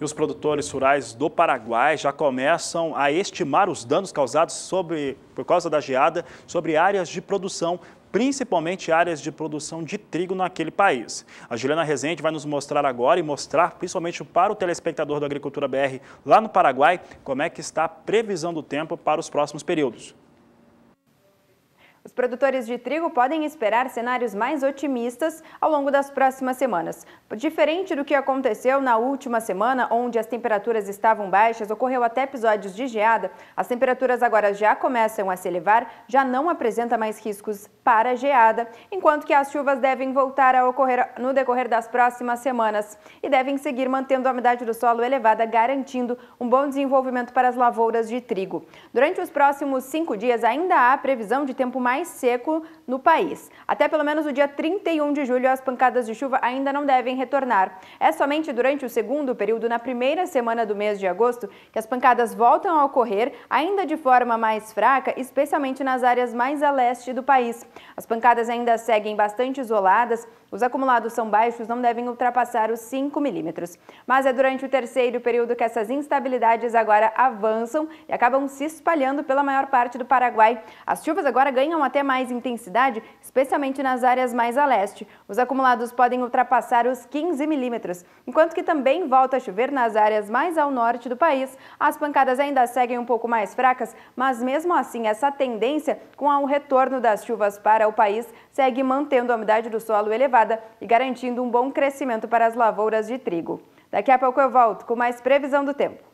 E os produtores rurais do Paraguai já começam a estimar os danos causados sobre, por causa da geada sobre áreas de produção, principalmente áreas de produção de trigo naquele país. A Juliana Rezende vai nos mostrar agora e mostrar principalmente para o telespectador do Agricultura BR lá no Paraguai como é que está a previsão do tempo para os próximos períodos. Os produtores de trigo podem esperar cenários mais otimistas ao longo das próximas semanas. Diferente do que aconteceu na última semana, onde as temperaturas estavam baixas, ocorreu até episódios de geada, as temperaturas agora já começam a se elevar, já não apresenta mais riscos para geada, enquanto que as chuvas devem voltar a ocorrer no decorrer das próximas semanas e devem seguir mantendo a umidade do solo elevada, garantindo um bom desenvolvimento para as lavouras de trigo. Durante os próximos cinco dias, ainda há previsão de tempo mais mais seco no país. Até pelo menos o dia 31 de julho, as pancadas de chuva ainda não devem retornar. É somente durante o segundo período, na primeira semana do mês de agosto, que as pancadas voltam a ocorrer, ainda de forma mais fraca, especialmente nas áreas mais a leste do país. As pancadas ainda seguem bastante isoladas os acumulados são baixos, não devem ultrapassar os 5 milímetros. Mas é durante o terceiro período que essas instabilidades agora avançam e acabam se espalhando pela maior parte do Paraguai. As chuvas agora ganham até mais intensidade, especialmente nas áreas mais a leste. Os acumulados podem ultrapassar os 15 milímetros, enquanto que também volta a chover nas áreas mais ao norte do país. As pancadas ainda seguem um pouco mais fracas, mas mesmo assim essa tendência com o retorno das chuvas para o país segue mantendo a umidade do solo elevada e garantindo um bom crescimento para as lavouras de trigo. Daqui a pouco eu volto com mais previsão do tempo.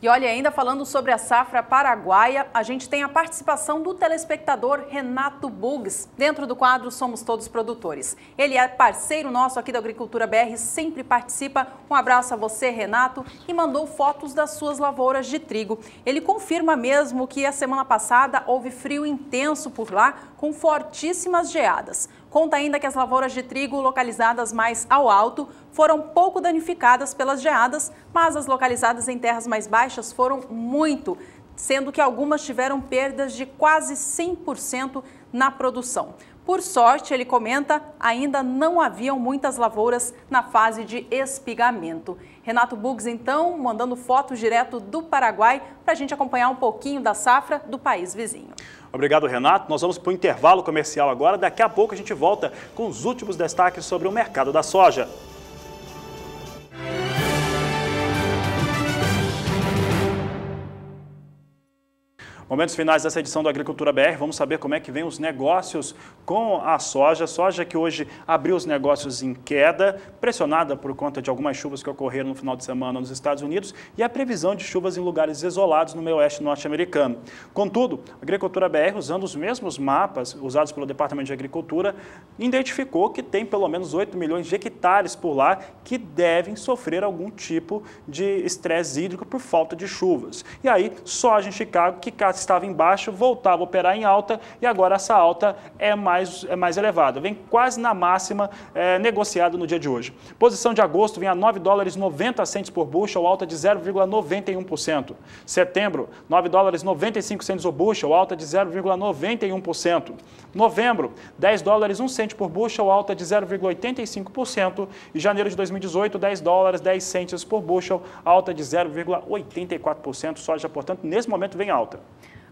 E olha, ainda falando sobre a safra paraguaia, a gente tem a participação do telespectador Renato Bugs, dentro do quadro Somos Todos Produtores. Ele é parceiro nosso aqui da Agricultura BR, sempre participa. Um abraço a você, Renato, e mandou fotos das suas lavouras de trigo. Ele confirma mesmo que a semana passada houve frio intenso por lá, com fortíssimas geadas. Conta ainda que as lavouras de trigo localizadas mais ao alto foram pouco danificadas pelas geadas, mas as localizadas em terras mais baixas foram muito, sendo que algumas tiveram perdas de quase 100% na produção. Por sorte, ele comenta, ainda não haviam muitas lavouras na fase de espigamento. Renato Bugs, então, mandando fotos direto do Paraguai para a gente acompanhar um pouquinho da safra do país vizinho. Obrigado, Renato. Nós vamos para o intervalo comercial agora. Daqui a pouco a gente volta com os últimos destaques sobre o mercado da soja. Momentos finais dessa edição do Agricultura BR, vamos saber como é que vem os negócios com a soja. Soja que hoje abriu os negócios em queda, pressionada por conta de algumas chuvas que ocorreram no final de semana nos Estados Unidos e a previsão de chuvas em lugares isolados no meio oeste norte-americano. Contudo, a Agricultura BR, usando os mesmos mapas usados pelo Departamento de Agricultura, identificou que tem pelo menos 8 milhões de hectares por lá que devem sofrer algum tipo de estresse hídrico por falta de chuvas. E aí, soja em Chicago que cai estava em baixo, voltava a operar em alta e agora essa alta é mais, é mais elevada. Vem quase na máxima é, negociada no dia de hoje. Posição de agosto vem a 9 dólares 90 centes por bushel, alta de 0,91%. Setembro, 9 dólares 95 centes por bushel, alta de 0,91%. Novembro, 10 dólares 1 cento por bushel, alta de 0,85%. E janeiro de 2018, 10 dólares 10 centes por bushel, alta de 0,84%. Soja, portanto, nesse momento vem alta.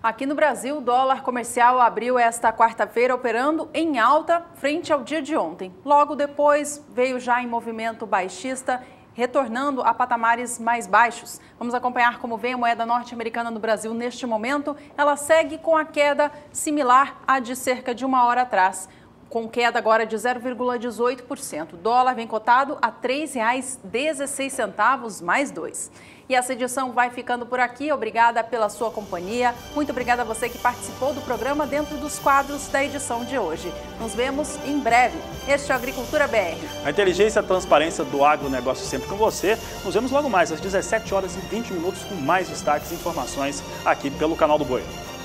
Aqui no Brasil, o dólar comercial abriu esta quarta-feira operando em alta frente ao dia de ontem. Logo depois, veio já em movimento baixista, retornando a patamares mais baixos. Vamos acompanhar como vem a moeda norte-americana no Brasil neste momento. Ela segue com a queda similar à de cerca de uma hora atrás com queda agora de 0,18%. O dólar vem cotado a R$ 3,16 mais dois. E essa edição vai ficando por aqui. Obrigada pela sua companhia. Muito obrigada a você que participou do programa dentro dos quadros da edição de hoje. Nos vemos em breve. Este é o Agricultura BR. A inteligência e a transparência do agronegócio sempre com você. Nos vemos logo mais às 17 horas e 20 minutos com mais destaques e informações aqui pelo canal do Boi.